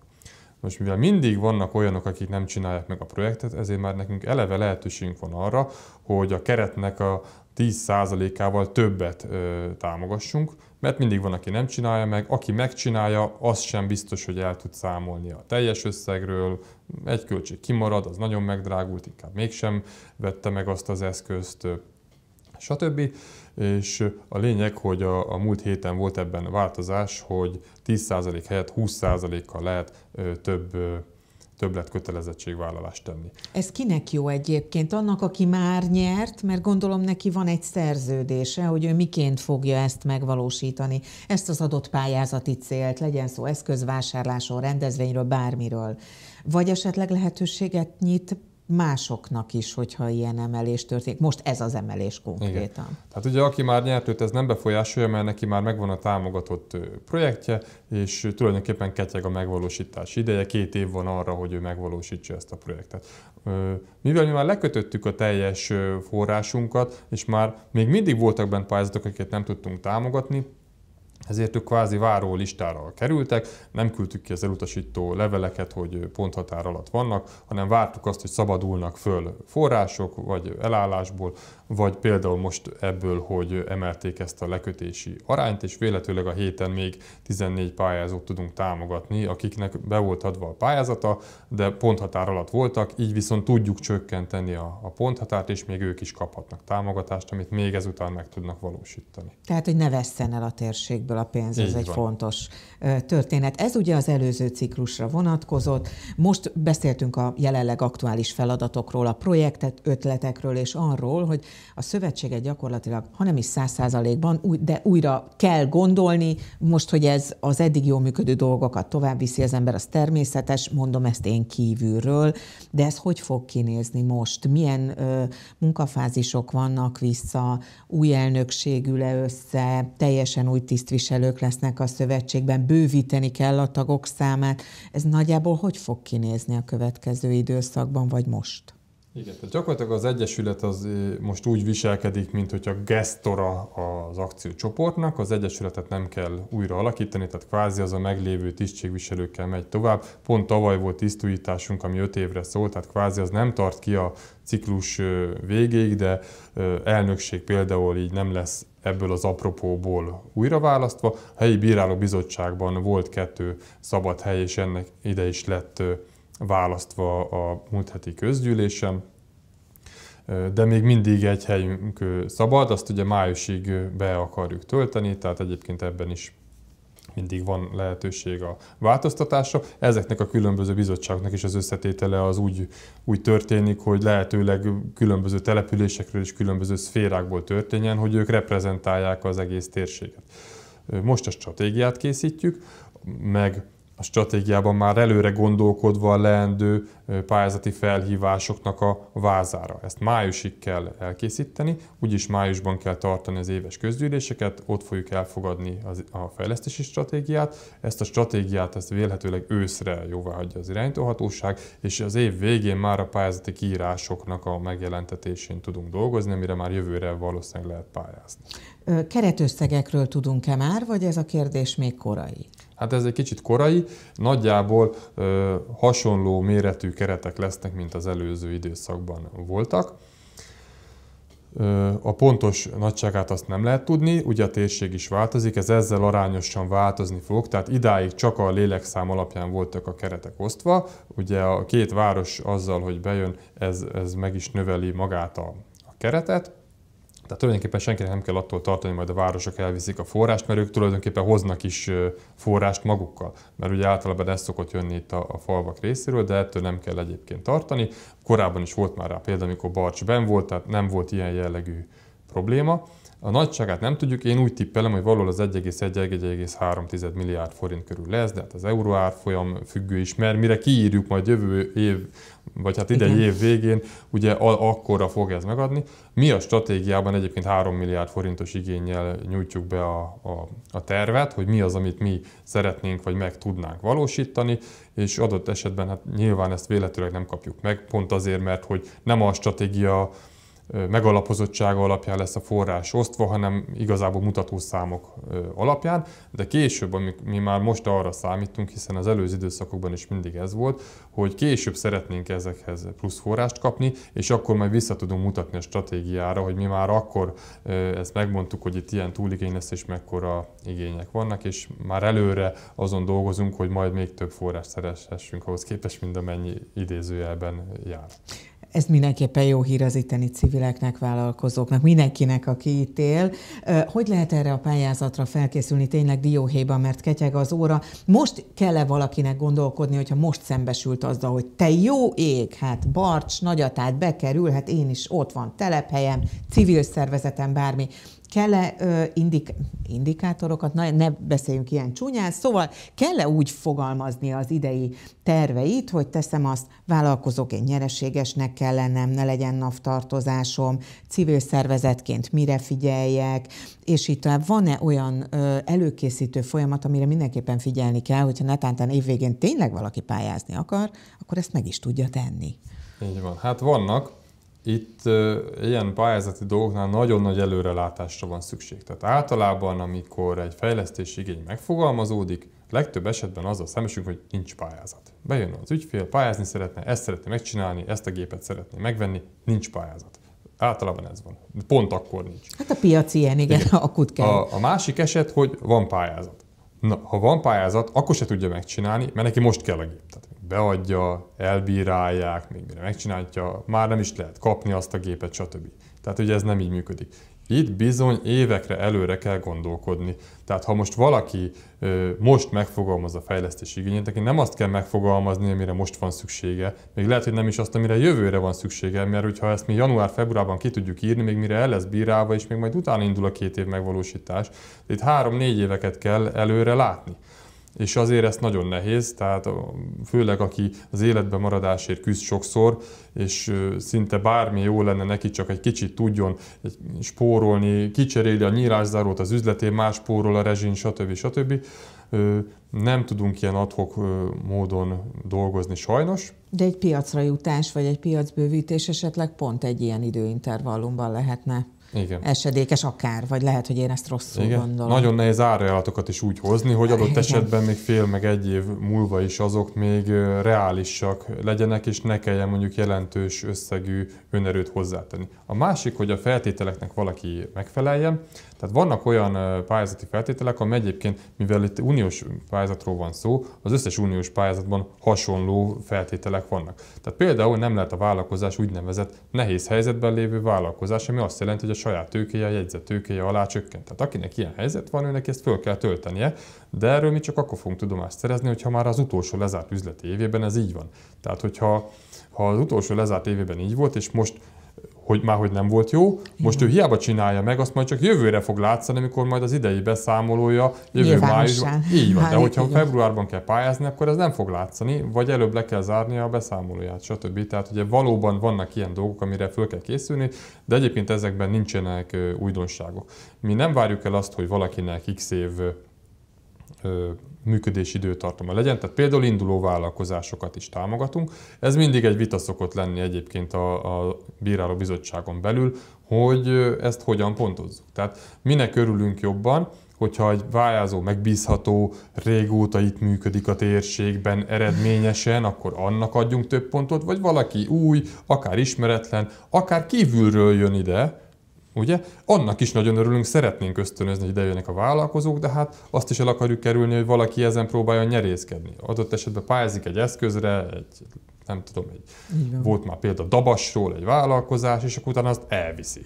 Most mivel mindig vannak olyanok, akik nem csinálják meg a projektet, ezért már nekünk eleve lehetőségünk van arra, hogy a keretnek a 10%-ával többet ö, támogassunk, mert mindig van, aki nem csinálja meg, aki megcsinálja, az sem biztos, hogy el tud számolni a teljes összegről, egy költség kimarad, az nagyon megdrágult, inkább mégsem vette meg azt az eszközt, stb és a lényeg, hogy a, a múlt héten volt ebben változás, hogy 10% helyett 20%-kal lehet ö, több ö, többlet kötelezettségvállalást tenni. Ez kinek jó egyébként? Annak, aki már nyert, mert gondolom neki van egy szerződése, hogy ő miként fogja ezt megvalósítani, ezt az adott pályázati célt, legyen szó eszközvásárlásról, rendezvényről, bármiről. Vagy esetleg lehetőséget nyit másoknak is, hogyha ilyen emelés történik. Most ez az emelés konkrétan. Igen. Tehát ugye aki már nyert őt, ez nem befolyásolja, mert neki már megvan a támogatott projektje, és tulajdonképpen ketyeg a megvalósítás ideje, két év van arra, hogy ő megvalósítsa ezt a projektet. Mivel mi már lekötöttük a teljes forrásunkat, és már még mindig voltak bent pályázatok, akiket nem tudtunk támogatni, ezért ők kvázi váró listára kerültek, nem küldtük ki az elutasító leveleket, hogy ponthatár alatt vannak, hanem vártuk azt, hogy szabadulnak föl források, vagy elállásból, vagy például most ebből, hogy emelték ezt a lekötési arányt, és véletőleg a héten még 14 pályázót tudunk támogatni, akiknek be volt adva a pályázata, de ponthatár alatt voltak, így viszont tudjuk csökkenteni a, a ponthatárt, és még ők is kaphatnak támogatást, amit még ezután meg tudnak valósítani. Tehát, hogy ne vesszen el a térségből a pénz, ez egy van. fontos történet. Ez ugye az előző ciklusra vonatkozott. Most beszéltünk a jelenleg aktuális feladatokról, a projektet, ötletekről, és arról, hogy a szövetséget gyakorlatilag, hanem is száz százalékban, de újra kell gondolni, most, hogy ez az eddig jól működő dolgokat tovább viszi az ember, az természetes, mondom ezt én kívülről, de ez hogy fog kinézni most? Milyen ö, munkafázisok vannak vissza, új elnökség üle össze, teljesen új tisztviselők lesznek a szövetségben, bővíteni kell a tagok számát. Ez nagyjából hogy fog kinézni a következő időszakban, vagy most? Igen, tehát gyakorlatilag az Egyesület az most úgy viselkedik, mint hogy a gestora az akciócsoportnak, az Egyesületet nem kell újra alakítani, tehát kvázi az a meglévő tisztségviselőkkel megy tovább. Pont tavaly volt tisztújításunk, ami öt évre szólt, tehát kvázi az nem tart ki a ciklus végéig, de elnökség például így nem lesz ebből az apropóból újra választva. A helyi bírálóbizottságban volt kettő szabad hely, és ennek ide is lett választva a múlt heti közgyűlésen, de még mindig egy helyünk szabad, azt ugye májusig be akarjuk tölteni, tehát egyébként ebben is mindig van lehetőség a változtatásra. Ezeknek a különböző bizottságoknak is az összetétele az úgy, úgy történik, hogy lehetőleg különböző településekről és különböző szférákból történjen, hogy ők reprezentálják az egész térséget. Most a stratégiát készítjük, meg a stratégiában már előre gondolkodva a leendő pályázati felhívásoknak a vázára. Ezt májusig kell elkészíteni, úgyis májusban kell tartani az éves közgyűléseket, ott fogjuk elfogadni az, a fejlesztési stratégiát. Ezt a stratégiát ezt vélhetőleg őszre jóvá hagyja az irányítóhatóság, és az év végén már a pályázati kiírásoknak a megjelentetésén tudunk dolgozni, amire már jövőre valószínűleg lehet pályázni. Keretösszegekről tudunk-e már, vagy ez a kérdés még korai? Hát ez egy kicsit korai, nagyjából ö, hasonló méretű keretek lesznek, mint az előző időszakban voltak. Ö, a pontos nagyságát azt nem lehet tudni, ugye a térség is változik, ez ezzel arányosan változni fog, tehát idáig csak a lélekszám alapján voltak a keretek osztva, ugye a két város azzal, hogy bejön, ez, ez meg is növeli magát a, a keretet, tehát tulajdonképpen senkinek nem kell attól tartani, hogy majd a városok elviszik a forrást, mert ők tulajdonképpen hoznak is forrást magukkal. Mert ugye általában ez szokott jönni itt a, a falvak részéről, de ettől nem kell egyébként tartani. Korábban is volt már rá példa, amikor Barcs ben volt, tehát nem volt ilyen jellegű probléma. A nagyságát nem tudjuk, én úgy tippelem, hogy valahol az 1,1-1,3 milliárd forint körül lesz, de hát az euró árfolyam függő is, mert mire kiírjuk majd jövő év vagy hát idei év végén ugye akkorra fog ez megadni. Mi a stratégiában egyébként 3 milliárd forintos igényel nyújtjuk be a, a, a tervet, hogy mi az, amit mi szeretnénk, vagy meg tudnánk valósítani, és adott esetben hát nyilván ezt véletlenül nem kapjuk meg, pont azért, mert hogy nem a stratégia megalapozottsága alapján lesz a forrás osztva, hanem igazából mutatószámok alapján, de később, mi már most arra számítunk, hiszen az előző időszakokban is mindig ez volt, hogy később szeretnénk ezekhez plusz forrást kapni, és akkor majd vissza tudunk mutatni a stratégiára, hogy mi már akkor ezt megmondtuk, hogy itt ilyen túligény lesz, és mekkora igények vannak, és már előre azon dolgozunk, hogy majd még több forrást szereshessünk ahhoz képest, mint amennyi idézőjelben jár. Ez mindenképpen jó hír az itteni civileknek, vállalkozóknak, mindenkinek, aki itt él. Hogy lehet erre a pályázatra felkészülni tényleg dióhéjban, mert ketyeg az óra? Most kell-e valakinek gondolkodni, hogyha most szembesült azzal, hogy te jó ég, hát Barcs, Nagyatát bekerül, hát én is ott van telephelyem, civil szervezetem, bármi kell-e indik, indikátorokat, na, ne beszéljünk ilyen csúnyán, szóval kell-e úgy fogalmazni az idei terveit, hogy teszem azt, én nyereségesnek kell lennem, ne legyen naftartozásom. civil szervezetként mire figyeljek, és itt van-e olyan ö, előkészítő folyamat, amire mindenképpen figyelni kell, hogyha netántán évvégén tényleg valaki pályázni akar, akkor ezt meg is tudja tenni. Így van. Hát vannak, itt ilyen pályázati dolgoknál nagyon nagy előrelátásra van szükség. Tehát általában, amikor egy fejlesztési igény megfogalmazódik, legtöbb esetben azzal szemesünk, hogy nincs pályázat. Bejön az ügyfél, pályázni szeretne, ezt szeretné megcsinálni, ezt a gépet szeretné megvenni, nincs pályázat. Általában ez van. Pont akkor nincs. Hát a piac ilyen, igen, igen. akut kell. A, a másik eset, hogy van pályázat. Na, ha van pályázat, akkor se tudja megcsinálni, mert neki most kell a gép. Tehát beadja, elbírálják, még mire megcsinálja, már nem is lehet kapni azt a gépet, stb. Tehát ugye ez nem így működik. Itt bizony évekre előre kell gondolkodni. Tehát ha most valaki ö, most megfogalmaz a fejlesztési igényét, neki nem azt kell megfogalmazni, amire most van szüksége, még lehet, hogy nem is azt, amire jövőre van szüksége, mert hogyha ezt mi január-februárban ki tudjuk írni, még mire el lesz bírálva, és még majd utána indul a két év megvalósítás, itt három-négy éveket kell előre látni és azért ez nagyon nehéz, tehát főleg aki az életben maradásért küzd sokszor, és szinte bármi jó lenne neki, csak egy kicsit tudjon spórolni, kicseréli a nyílászárót az üzletén, más spórol a rezsin, stb. stb. Nem tudunk ilyen adhok módon dolgozni sajnos. De egy piacra jutás, vagy egy piacbővítés esetleg pont egy ilyen időintervallumban lehetne. Igen. esedékes akár, vagy lehet, hogy én ezt rosszul Igen. gondolom. Nagyon nehéz árajálatokat is úgy hozni, hogy adott Igen. esetben még fél meg egy év múlva is azok még reálisak legyenek, és ne kelljen mondjuk jelentős összegű önerőt hozzátenni. A másik, hogy a feltételeknek valaki megfeleljen, tehát vannak olyan pályázati feltételek, amely egyébként, mivel itt uniós pályázatról van szó, az összes uniós pályázatban hasonló feltételek vannak. Tehát például nem lehet a vállalkozás úgynevezett nehéz helyzetben lévő vállalkozás, ami azt jelenti, hogy a saját tőkéje, a jegyzett tőkéje alá csökkent. Tehát akinek ilyen helyzet van, őnek ezt föl kell töltenie, de erről mi csak akkor fogunk tudomást szerezni, hogyha már az utolsó lezárt üzleti évében ez így van. Tehát, hogyha ha az utolsó lezárt évében így volt, és most hogy már hogy nem volt jó, most Igen. ő hiába csinálja meg, azt majd csak jövőre fog látszani, amikor majd az idei beszámolója jövő májusban. Így van, Há, de hogyha így februárban kell pályázni, akkor ez nem fog látszani, vagy előbb le kell zárnia a beszámolóját, stb. Tehát ugye valóban vannak ilyen dolgok, amire föl kell készülni, de egyébként ezekben nincsenek újdonságok. Mi nem várjuk el azt, hogy valakinek x év működési időtartama legyen, tehát például induló vállalkozásokat is támogatunk. Ez mindig egy vita szokott lenni egyébként a, a bíráló bizottságon belül, hogy ezt hogyan pontozzuk. Tehát minek örülünk jobban, hogyha egy vájázó megbízható, régóta itt működik a térségben eredményesen, akkor annak adjunk több pontot, vagy valaki új, akár ismeretlen, akár kívülről jön ide, Ugye? Annak is nagyon örülünk, szeretnénk ösztönözni, hogy idejönnek a vállalkozók, de hát azt is el akarjuk kerülni, hogy valaki ezen próbáljon nyerészkedni. Adott esetben pályázik egy eszközre, egy nem tudom, egy, volt már példa Dabasról egy vállalkozás, és akkor utána azt elviszi.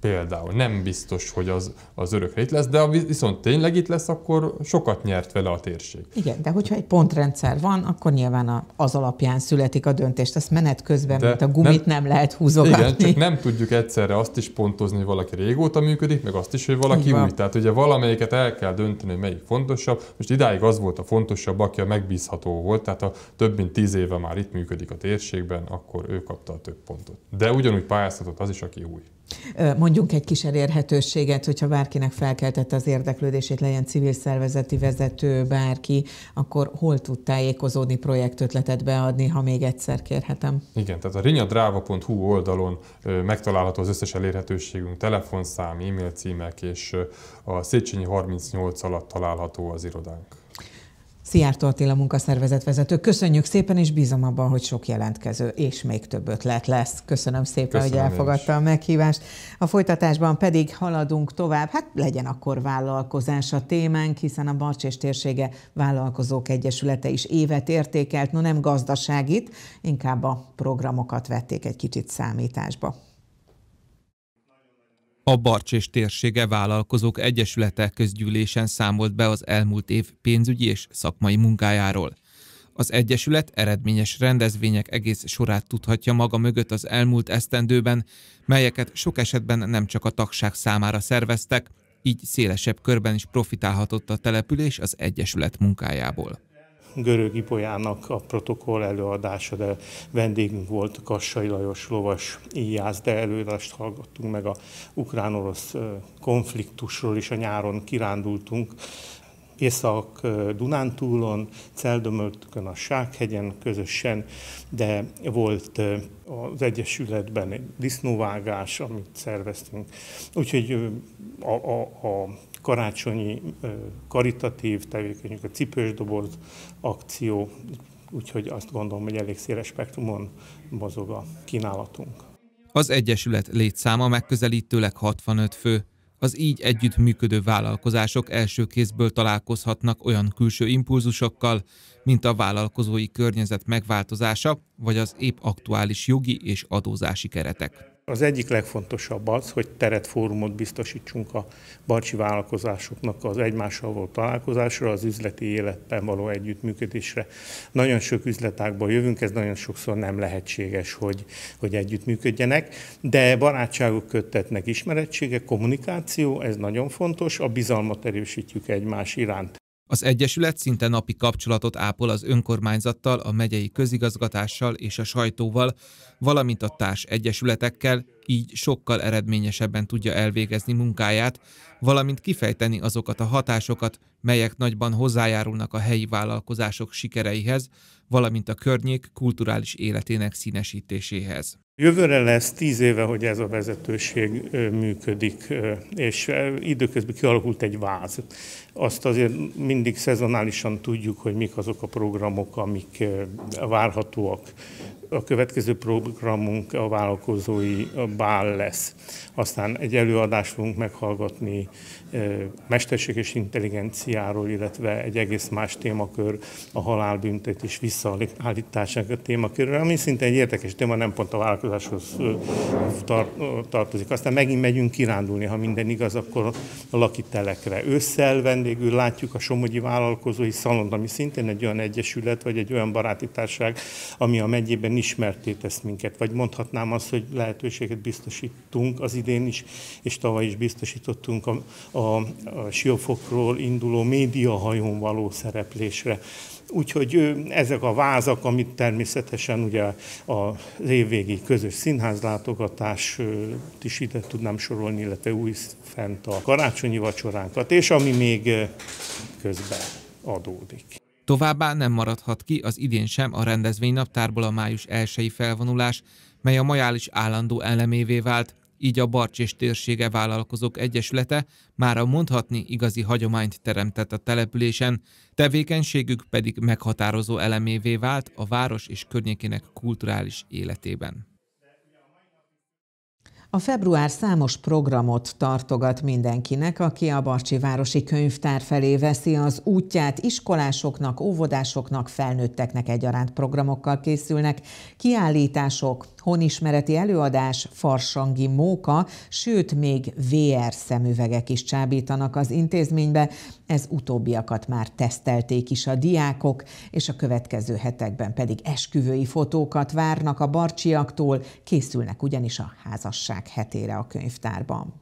Például nem biztos, hogy az, az örökre itt lesz, de viszont tényleg itt lesz, akkor sokat nyert vele a térség. Igen, de hogyha egy pontrendszer van, akkor nyilván az alapján születik a döntést. Ezt menet közben, de mint a gumit nem, nem lehet húzogatni. Igen, csak nem tudjuk egyszerre azt is pontozni, hogy valaki régóta működik, meg azt is, hogy valaki új. Tehát ugye valamelyiket el kell dönteni, hogy melyik fontosabb. Most idáig az volt a fontosabb, aki a megbízható volt, tehát a több mint tíz éve már itt működik a térségben, akkor ő kapta a több pontot. De ugyanúgy pályázhatott az is, aki új. Mondjunk egy kis elérhetőséget, hogyha bárkinek felkeltette az érdeklődését, legyen civil szervezeti vezető, bárki, akkor hol tud tájékozódni, projektötletet beadni, ha még egyszer kérhetem? Igen, tehát a rinyadráva.hu oldalon megtalálható az összes elérhetőségünk, telefonszám, e-mail címek, és a Széchenyi 38 alatt található az irodánk. Szijjártó Attila vezető. Köszönjük szépen, és bízom abban, hogy sok jelentkező és még több ötlet lesz. Köszönöm szépen, Köszönöm hogy elfogadta a meghívást. A folytatásban pedig haladunk tovább. Hát legyen akkor vállalkozás a témánk, hiszen a Barcsés térsége vállalkozók egyesülete is évet értékelt, no nem gazdaságit, inkább a programokat vették egy kicsit számításba. A Barcsés térsége vállalkozók egyesülete közgyűlésen számolt be az elmúlt év pénzügyi és szakmai munkájáról. Az Egyesület eredményes rendezvények egész sorát tudhatja maga mögött az elmúlt esztendőben, melyeket sok esetben nem csak a tagság számára szerveztek, így szélesebb körben is profitálhatott a település az Egyesület munkájából. Görög Ipolyának a protokoll előadása, de vendégünk volt Kassai Lajos lovas íjász, de előadást hallgattunk meg a ukrán-orosz konfliktusról, és a nyáron kirándultunk Észak-Dunántúlon, Celdömöltökön, a Sághegyen közösen, de volt az Egyesületben egy disznóvágás, amit szerveztünk. Úgyhogy a, a, a karácsonyi karitatív tevékenység, a cipős doboz akció, úgyhogy azt gondolom, hogy elég széles spektrumon mozog a kínálatunk. Az Egyesület létszáma megközelítőleg 65 fő. Az így együttműködő vállalkozások első kézből találkozhatnak olyan külső impulzusokkal, mint a vállalkozói környezet megváltozása, vagy az épp aktuális jogi és adózási keretek. Az egyik legfontosabb az, hogy teret fórumot biztosítsunk a barcsi vállalkozásoknak az egymással való találkozásra, az üzleti életben való együttműködésre. Nagyon sok üzletákból jövünk, ez nagyon sokszor nem lehetséges, hogy, hogy együttműködjenek, de barátságok köttetnek ismerettsége, kommunikáció, ez nagyon fontos, a bizalmat erősítjük egymás iránt. Az Egyesület szinte napi kapcsolatot ápol az önkormányzattal, a megyei közigazgatással és a sajtóval, valamint a társ egyesületekkel, így sokkal eredményesebben tudja elvégezni munkáját, valamint kifejteni azokat a hatásokat, melyek nagyban hozzájárulnak a helyi vállalkozások sikereihez, valamint a környék kulturális életének színesítéséhez. Jövőre lesz tíz éve, hogy ez a vezetőség működik, és időközben kialakult egy váz. Azt azért mindig szezonálisan tudjuk, hogy mik azok a programok, amik várhatóak a következő programunk a vállalkozói bál lesz. Aztán egy előadást fogunk meghallgatni mesterséges intelligenciáról, illetve egy egész más témakör, a és visszaállításának a témakörről, ami szinte egy érdekes téma, nem pont a vállalkozáshoz tartozik. Aztán megint megyünk kirándulni, ha minden igaz, akkor a lakitelekre. Ősszel vendégül látjuk a Somogyi Vállalkozói Szalont, ami szintén egy olyan egyesület, vagy egy olyan baráti társaság, ami a megyében ismerté tesz minket. Vagy mondhatnám azt, hogy lehetőséget biztosítunk az idén is, és tavaly is biztosítottunk a a, a Siófokról induló médiahajón való szereplésre. Úgyhogy ezek a vázak, amit természetesen ugye az évvégi közös színházlátogatás is ide tudnám sorolni, illetve új fent a karácsonyi vacsoránkat, és ami még közben adódik. Továbbá nem maradhat ki az idén sem a rendezvény naptárból a május 1 felvonulás, mely a majális állandó elemévé vált, így a és térsége vállalkozók egyesülete a mondhatni igazi hagyományt teremtett a településen, tevékenységük pedig meghatározó elemévé vált a város és környékének kulturális életében. A február számos programot tartogat mindenkinek, aki a Barcsi Városi Könyvtár felé veszi az útját. Iskolásoknak, óvodásoknak, felnőtteknek egyaránt programokkal készülnek, kiállítások, honismereti előadás, farsangi móka, sőt még VR szemüvegek is csábítanak az intézménybe, ez utóbbiakat már tesztelték is a diákok, és a következő hetekben pedig esküvői fotókat várnak a barcsiaktól, készülnek ugyanis a házasság hetére a könyvtárban.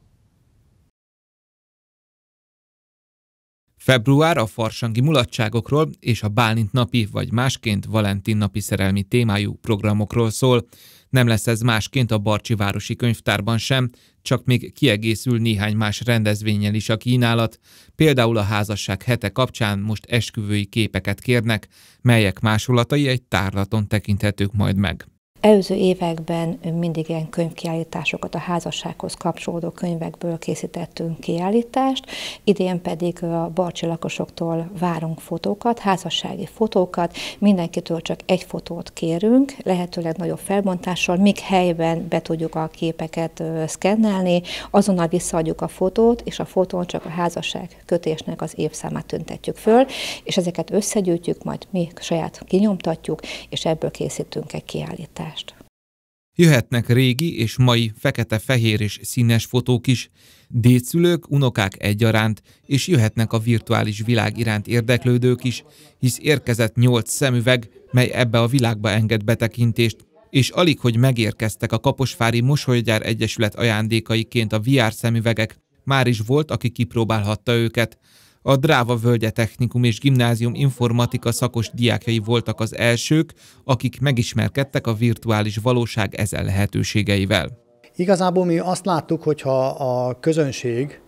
Február a farsangi mulatságokról és a Bálint napi, vagy másként Valentin napi szerelmi témájú programokról szól. Nem lesz ez másként a Barcsi Városi Könyvtárban sem, csak még kiegészül néhány más rendezvényel is a kínálat. Például a házasság hete kapcsán most esküvői képeket kérnek, melyek másolatai egy tárlaton tekinthetők majd meg. Előző években mindig ilyen könyvkiállításokat, a házassághoz kapcsolódó könyvekből készítettünk kiállítást, idén pedig a barcsi lakosoktól várunk fotókat, házassági fotókat, mindenkitől csak egy fotót kérünk, lehetőleg nagyobb felbontással, míg helyben be tudjuk a képeket szkennelni, azonnal visszaadjuk a fotót, és a fotón csak a házasság kötésnek az évszámát tüntetjük föl, és ezeket összegyűjtjük, majd mi saját kinyomtatjuk, és ebből készítünk egy kiállítást fotózást. Jöhetnek régi és mai fekete-fehér és színes fotók is, dédszülők, unokák egyaránt, és jöhetnek a virtuális világ iránt érdeklődők is, hisz érkezett nyolc szemüveg, mely ebbe a világba enged betekintést, és alig, hogy megérkeztek a Kaposvári Mosolygyár Egyesület ajándékaiként a VR szemüvegek, már is volt, aki kipróbálhatta őket. A Dráva Völgye Technikum és Gimnázium informatika szakos diákjai voltak az elsők, akik megismerkedtek a virtuális valóság ezen lehetőségeivel. Igazából mi azt láttuk, hogy ha a közönség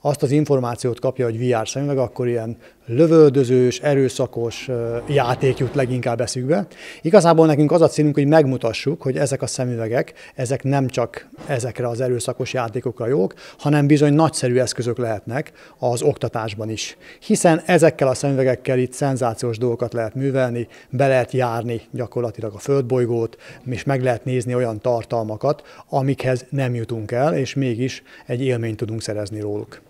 azt az információt kapja, hogy VR szemüveg, akkor ilyen lövöldözős, erőszakos játék jut leginkább eszükbe. Igazából nekünk az a célunk, hogy megmutassuk, hogy ezek a szemüvegek, ezek nem csak ezekre az erőszakos játékokra jók, hanem bizony nagyszerű eszközök lehetnek az oktatásban is. Hiszen ezekkel a szemüvegekkel itt szenzációs dolgokat lehet művelni, be lehet járni gyakorlatilag a földbolygót, és meg lehet nézni olyan tartalmakat, amikhez nem jutunk el, és mégis egy élményt tudunk szerezni róluk.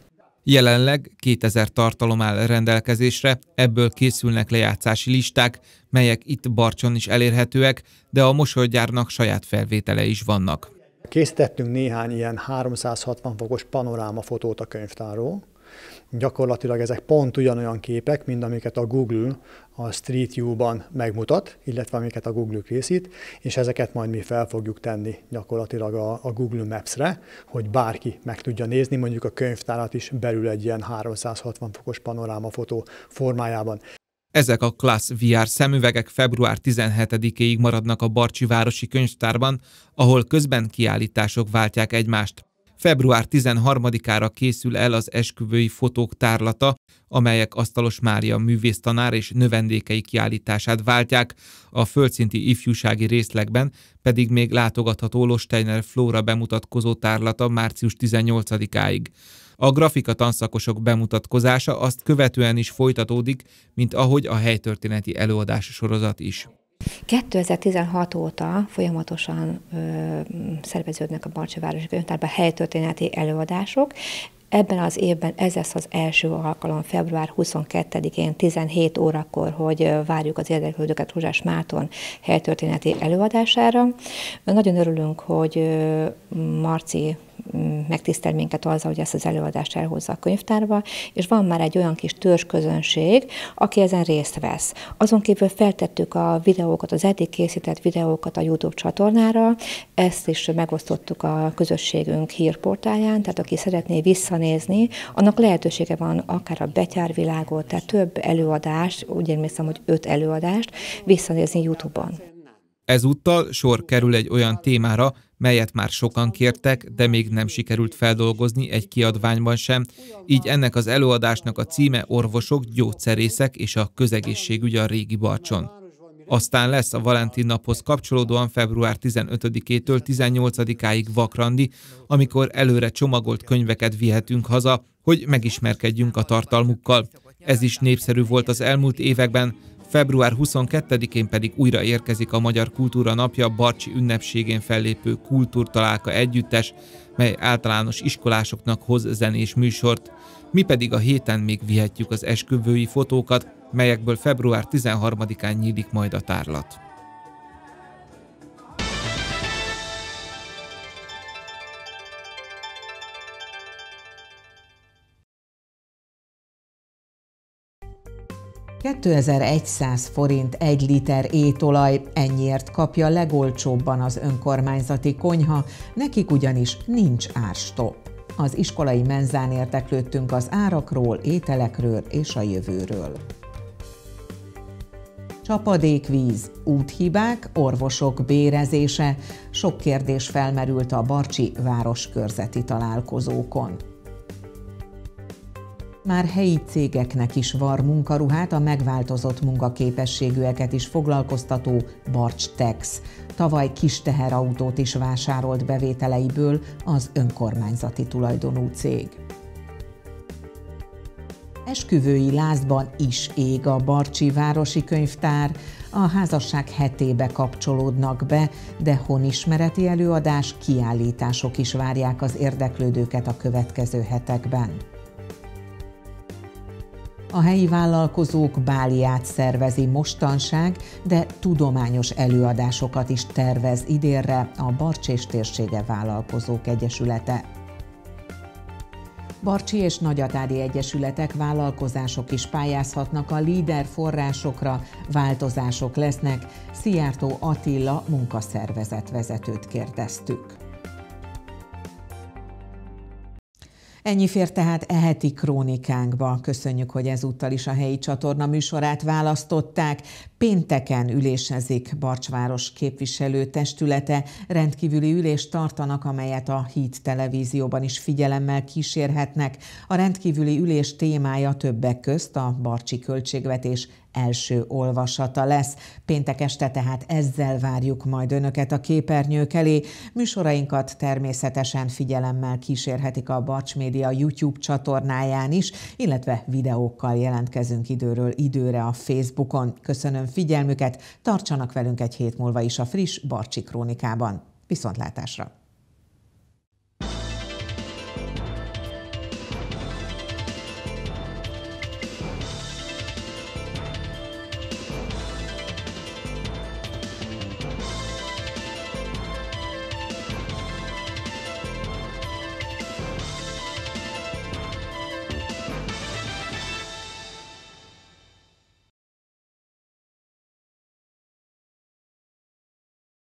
Jelenleg 2000 tartalom áll rendelkezésre, ebből készülnek lejátszási listák, melyek itt Barcson is elérhetőek, de a mosolygyárnak saját felvétele is vannak. Készítettünk néhány ilyen 360 fokos panorámafotót a könyvtárról. Gyakorlatilag ezek pont ugyanolyan képek, mint amiket a Google a Street View-ban megmutat, illetve amiket a Google készít, és ezeket majd mi fel fogjuk tenni gyakorlatilag a, a Google Maps-re, hogy bárki meg tudja nézni, mondjuk a könyvtárat is belül egy ilyen 360 fokos panorámafotó formájában. Ezek a Class VR szemüvegek február 17-ig maradnak a Barcsi Városi Könyvtárban, ahol közben kiállítások váltják egymást. Február 13-ára készül el az esküvői fotók tárlata, amelyek Asztalos Mária művésztanár és növendékei kiállítását váltják, a földszinti ifjúsági részlegben pedig még látogatható Losteiner Flóra bemutatkozó tárlata március 18-áig. A grafika tanszakosok bemutatkozása azt követően is folytatódik, mint ahogy a helytörténeti előadás sorozat is. 2016 óta folyamatosan ö, szerveződnek a Barcsavárosi Könyvtárban helytörténeti előadások. Ebben az évben ez lesz az első alkalom, február 22-én 17 órakor, hogy várjuk az érdeklődőket Rózsás Márton helytörténeti előadására. Nagyon örülünk, hogy Marci Mm-hmm. megtisztel minket azzal, hogy ezt az előadást elhozza a könyvtárba, és van már egy olyan kis törzsközönség, aki ezen részt vesz. Azon kívül feltettük a videókat, az eddig készített videókat a YouTube csatornára, ezt is megosztottuk a közösségünk hírportáján, tehát aki szeretné visszanézni, annak lehetősége van akár a betyárvilágot, tehát több előadást, úgy emlékszem, hogy öt előadást visszanézni YouTube-on. Ezúttal sor kerül egy olyan témára, melyet már sokan kértek, de még nem sikerült feldolgozni egy kiadványban sem, így ennek az előadásnak a címe Orvosok, Gyógyszerészek és a Közegészségügy a régi Barcson. Aztán lesz a Valentin naphoz kapcsolódóan február 15-től 18-áig Vakrandi, amikor előre csomagolt könyveket vihetünk haza, hogy megismerkedjünk a tartalmukkal. Ez is népszerű volt az elmúlt években, február 22-én pedig újra érkezik a Magyar Kultúra Napja Barcsi ünnepségén fellépő kultúrtaláka együttes, mely általános iskolásoknak hoz zenés műsort. Mi pedig a héten még vihetjük az esküvői fotókat, melyekből február 13-án nyílik majd a tárlat. 2100 forint egy liter étolaj, ennyiért kapja legolcsóbban az önkormányzati konyha, nekik ugyanis nincs árstop. Az iskolai menzán érteklődtünk az árakról, ételekről és a jövőről. Csapadékvíz, úthibák, orvosok bérezése, sok kérdés felmerült a Barcsi városkörzeti találkozókon már helyi cégeknek is var munkaruhát a megváltozott munkaképességűeket is foglalkoztató Barcs Tex. Tavaly kis teherautót is vásárolt bevételeiből az önkormányzati tulajdonú cég. Esküvői lázban is ég a Barcsi Városi Könyvtár, a házasság hetébe kapcsolódnak be, de honismereti előadás, kiállítások is várják az érdeklődőket a következő hetekben a helyi vállalkozók báliát szervezi mostanság, de tudományos előadásokat is tervez idénre a Barcsés térsége vállalkozók egyesülete. Barcsi és Nagyatádi Egyesületek vállalkozások is pályázhatnak a líder forrásokra, változások lesznek. Szijjártó Attila munkaszervezet vezetőt kérdeztük. Ennyi fér tehát eheti krónikánkba. Köszönjük, hogy ezúttal is a helyi csatorna műsorát választották. Pénteken ülésezik Barcsváros képviselő testülete, rendkívüli ülést tartanak, amelyet a Híd televízióban is figyelemmel kísérhetnek. A rendkívüli ülés témája többek közt a Barcsi költségvetés első olvasata lesz. Péntek este tehát ezzel várjuk majd önöket a képernyők elé. Műsorainkat természetesen figyelemmel kísérhetik a Barcs Média YouTube csatornáján is, illetve videókkal jelentkezünk időről időre a Facebookon. Köszönöm figyelmüket, tartsanak velünk egy hét múlva is a friss Barcsi Krónikában. Viszontlátásra!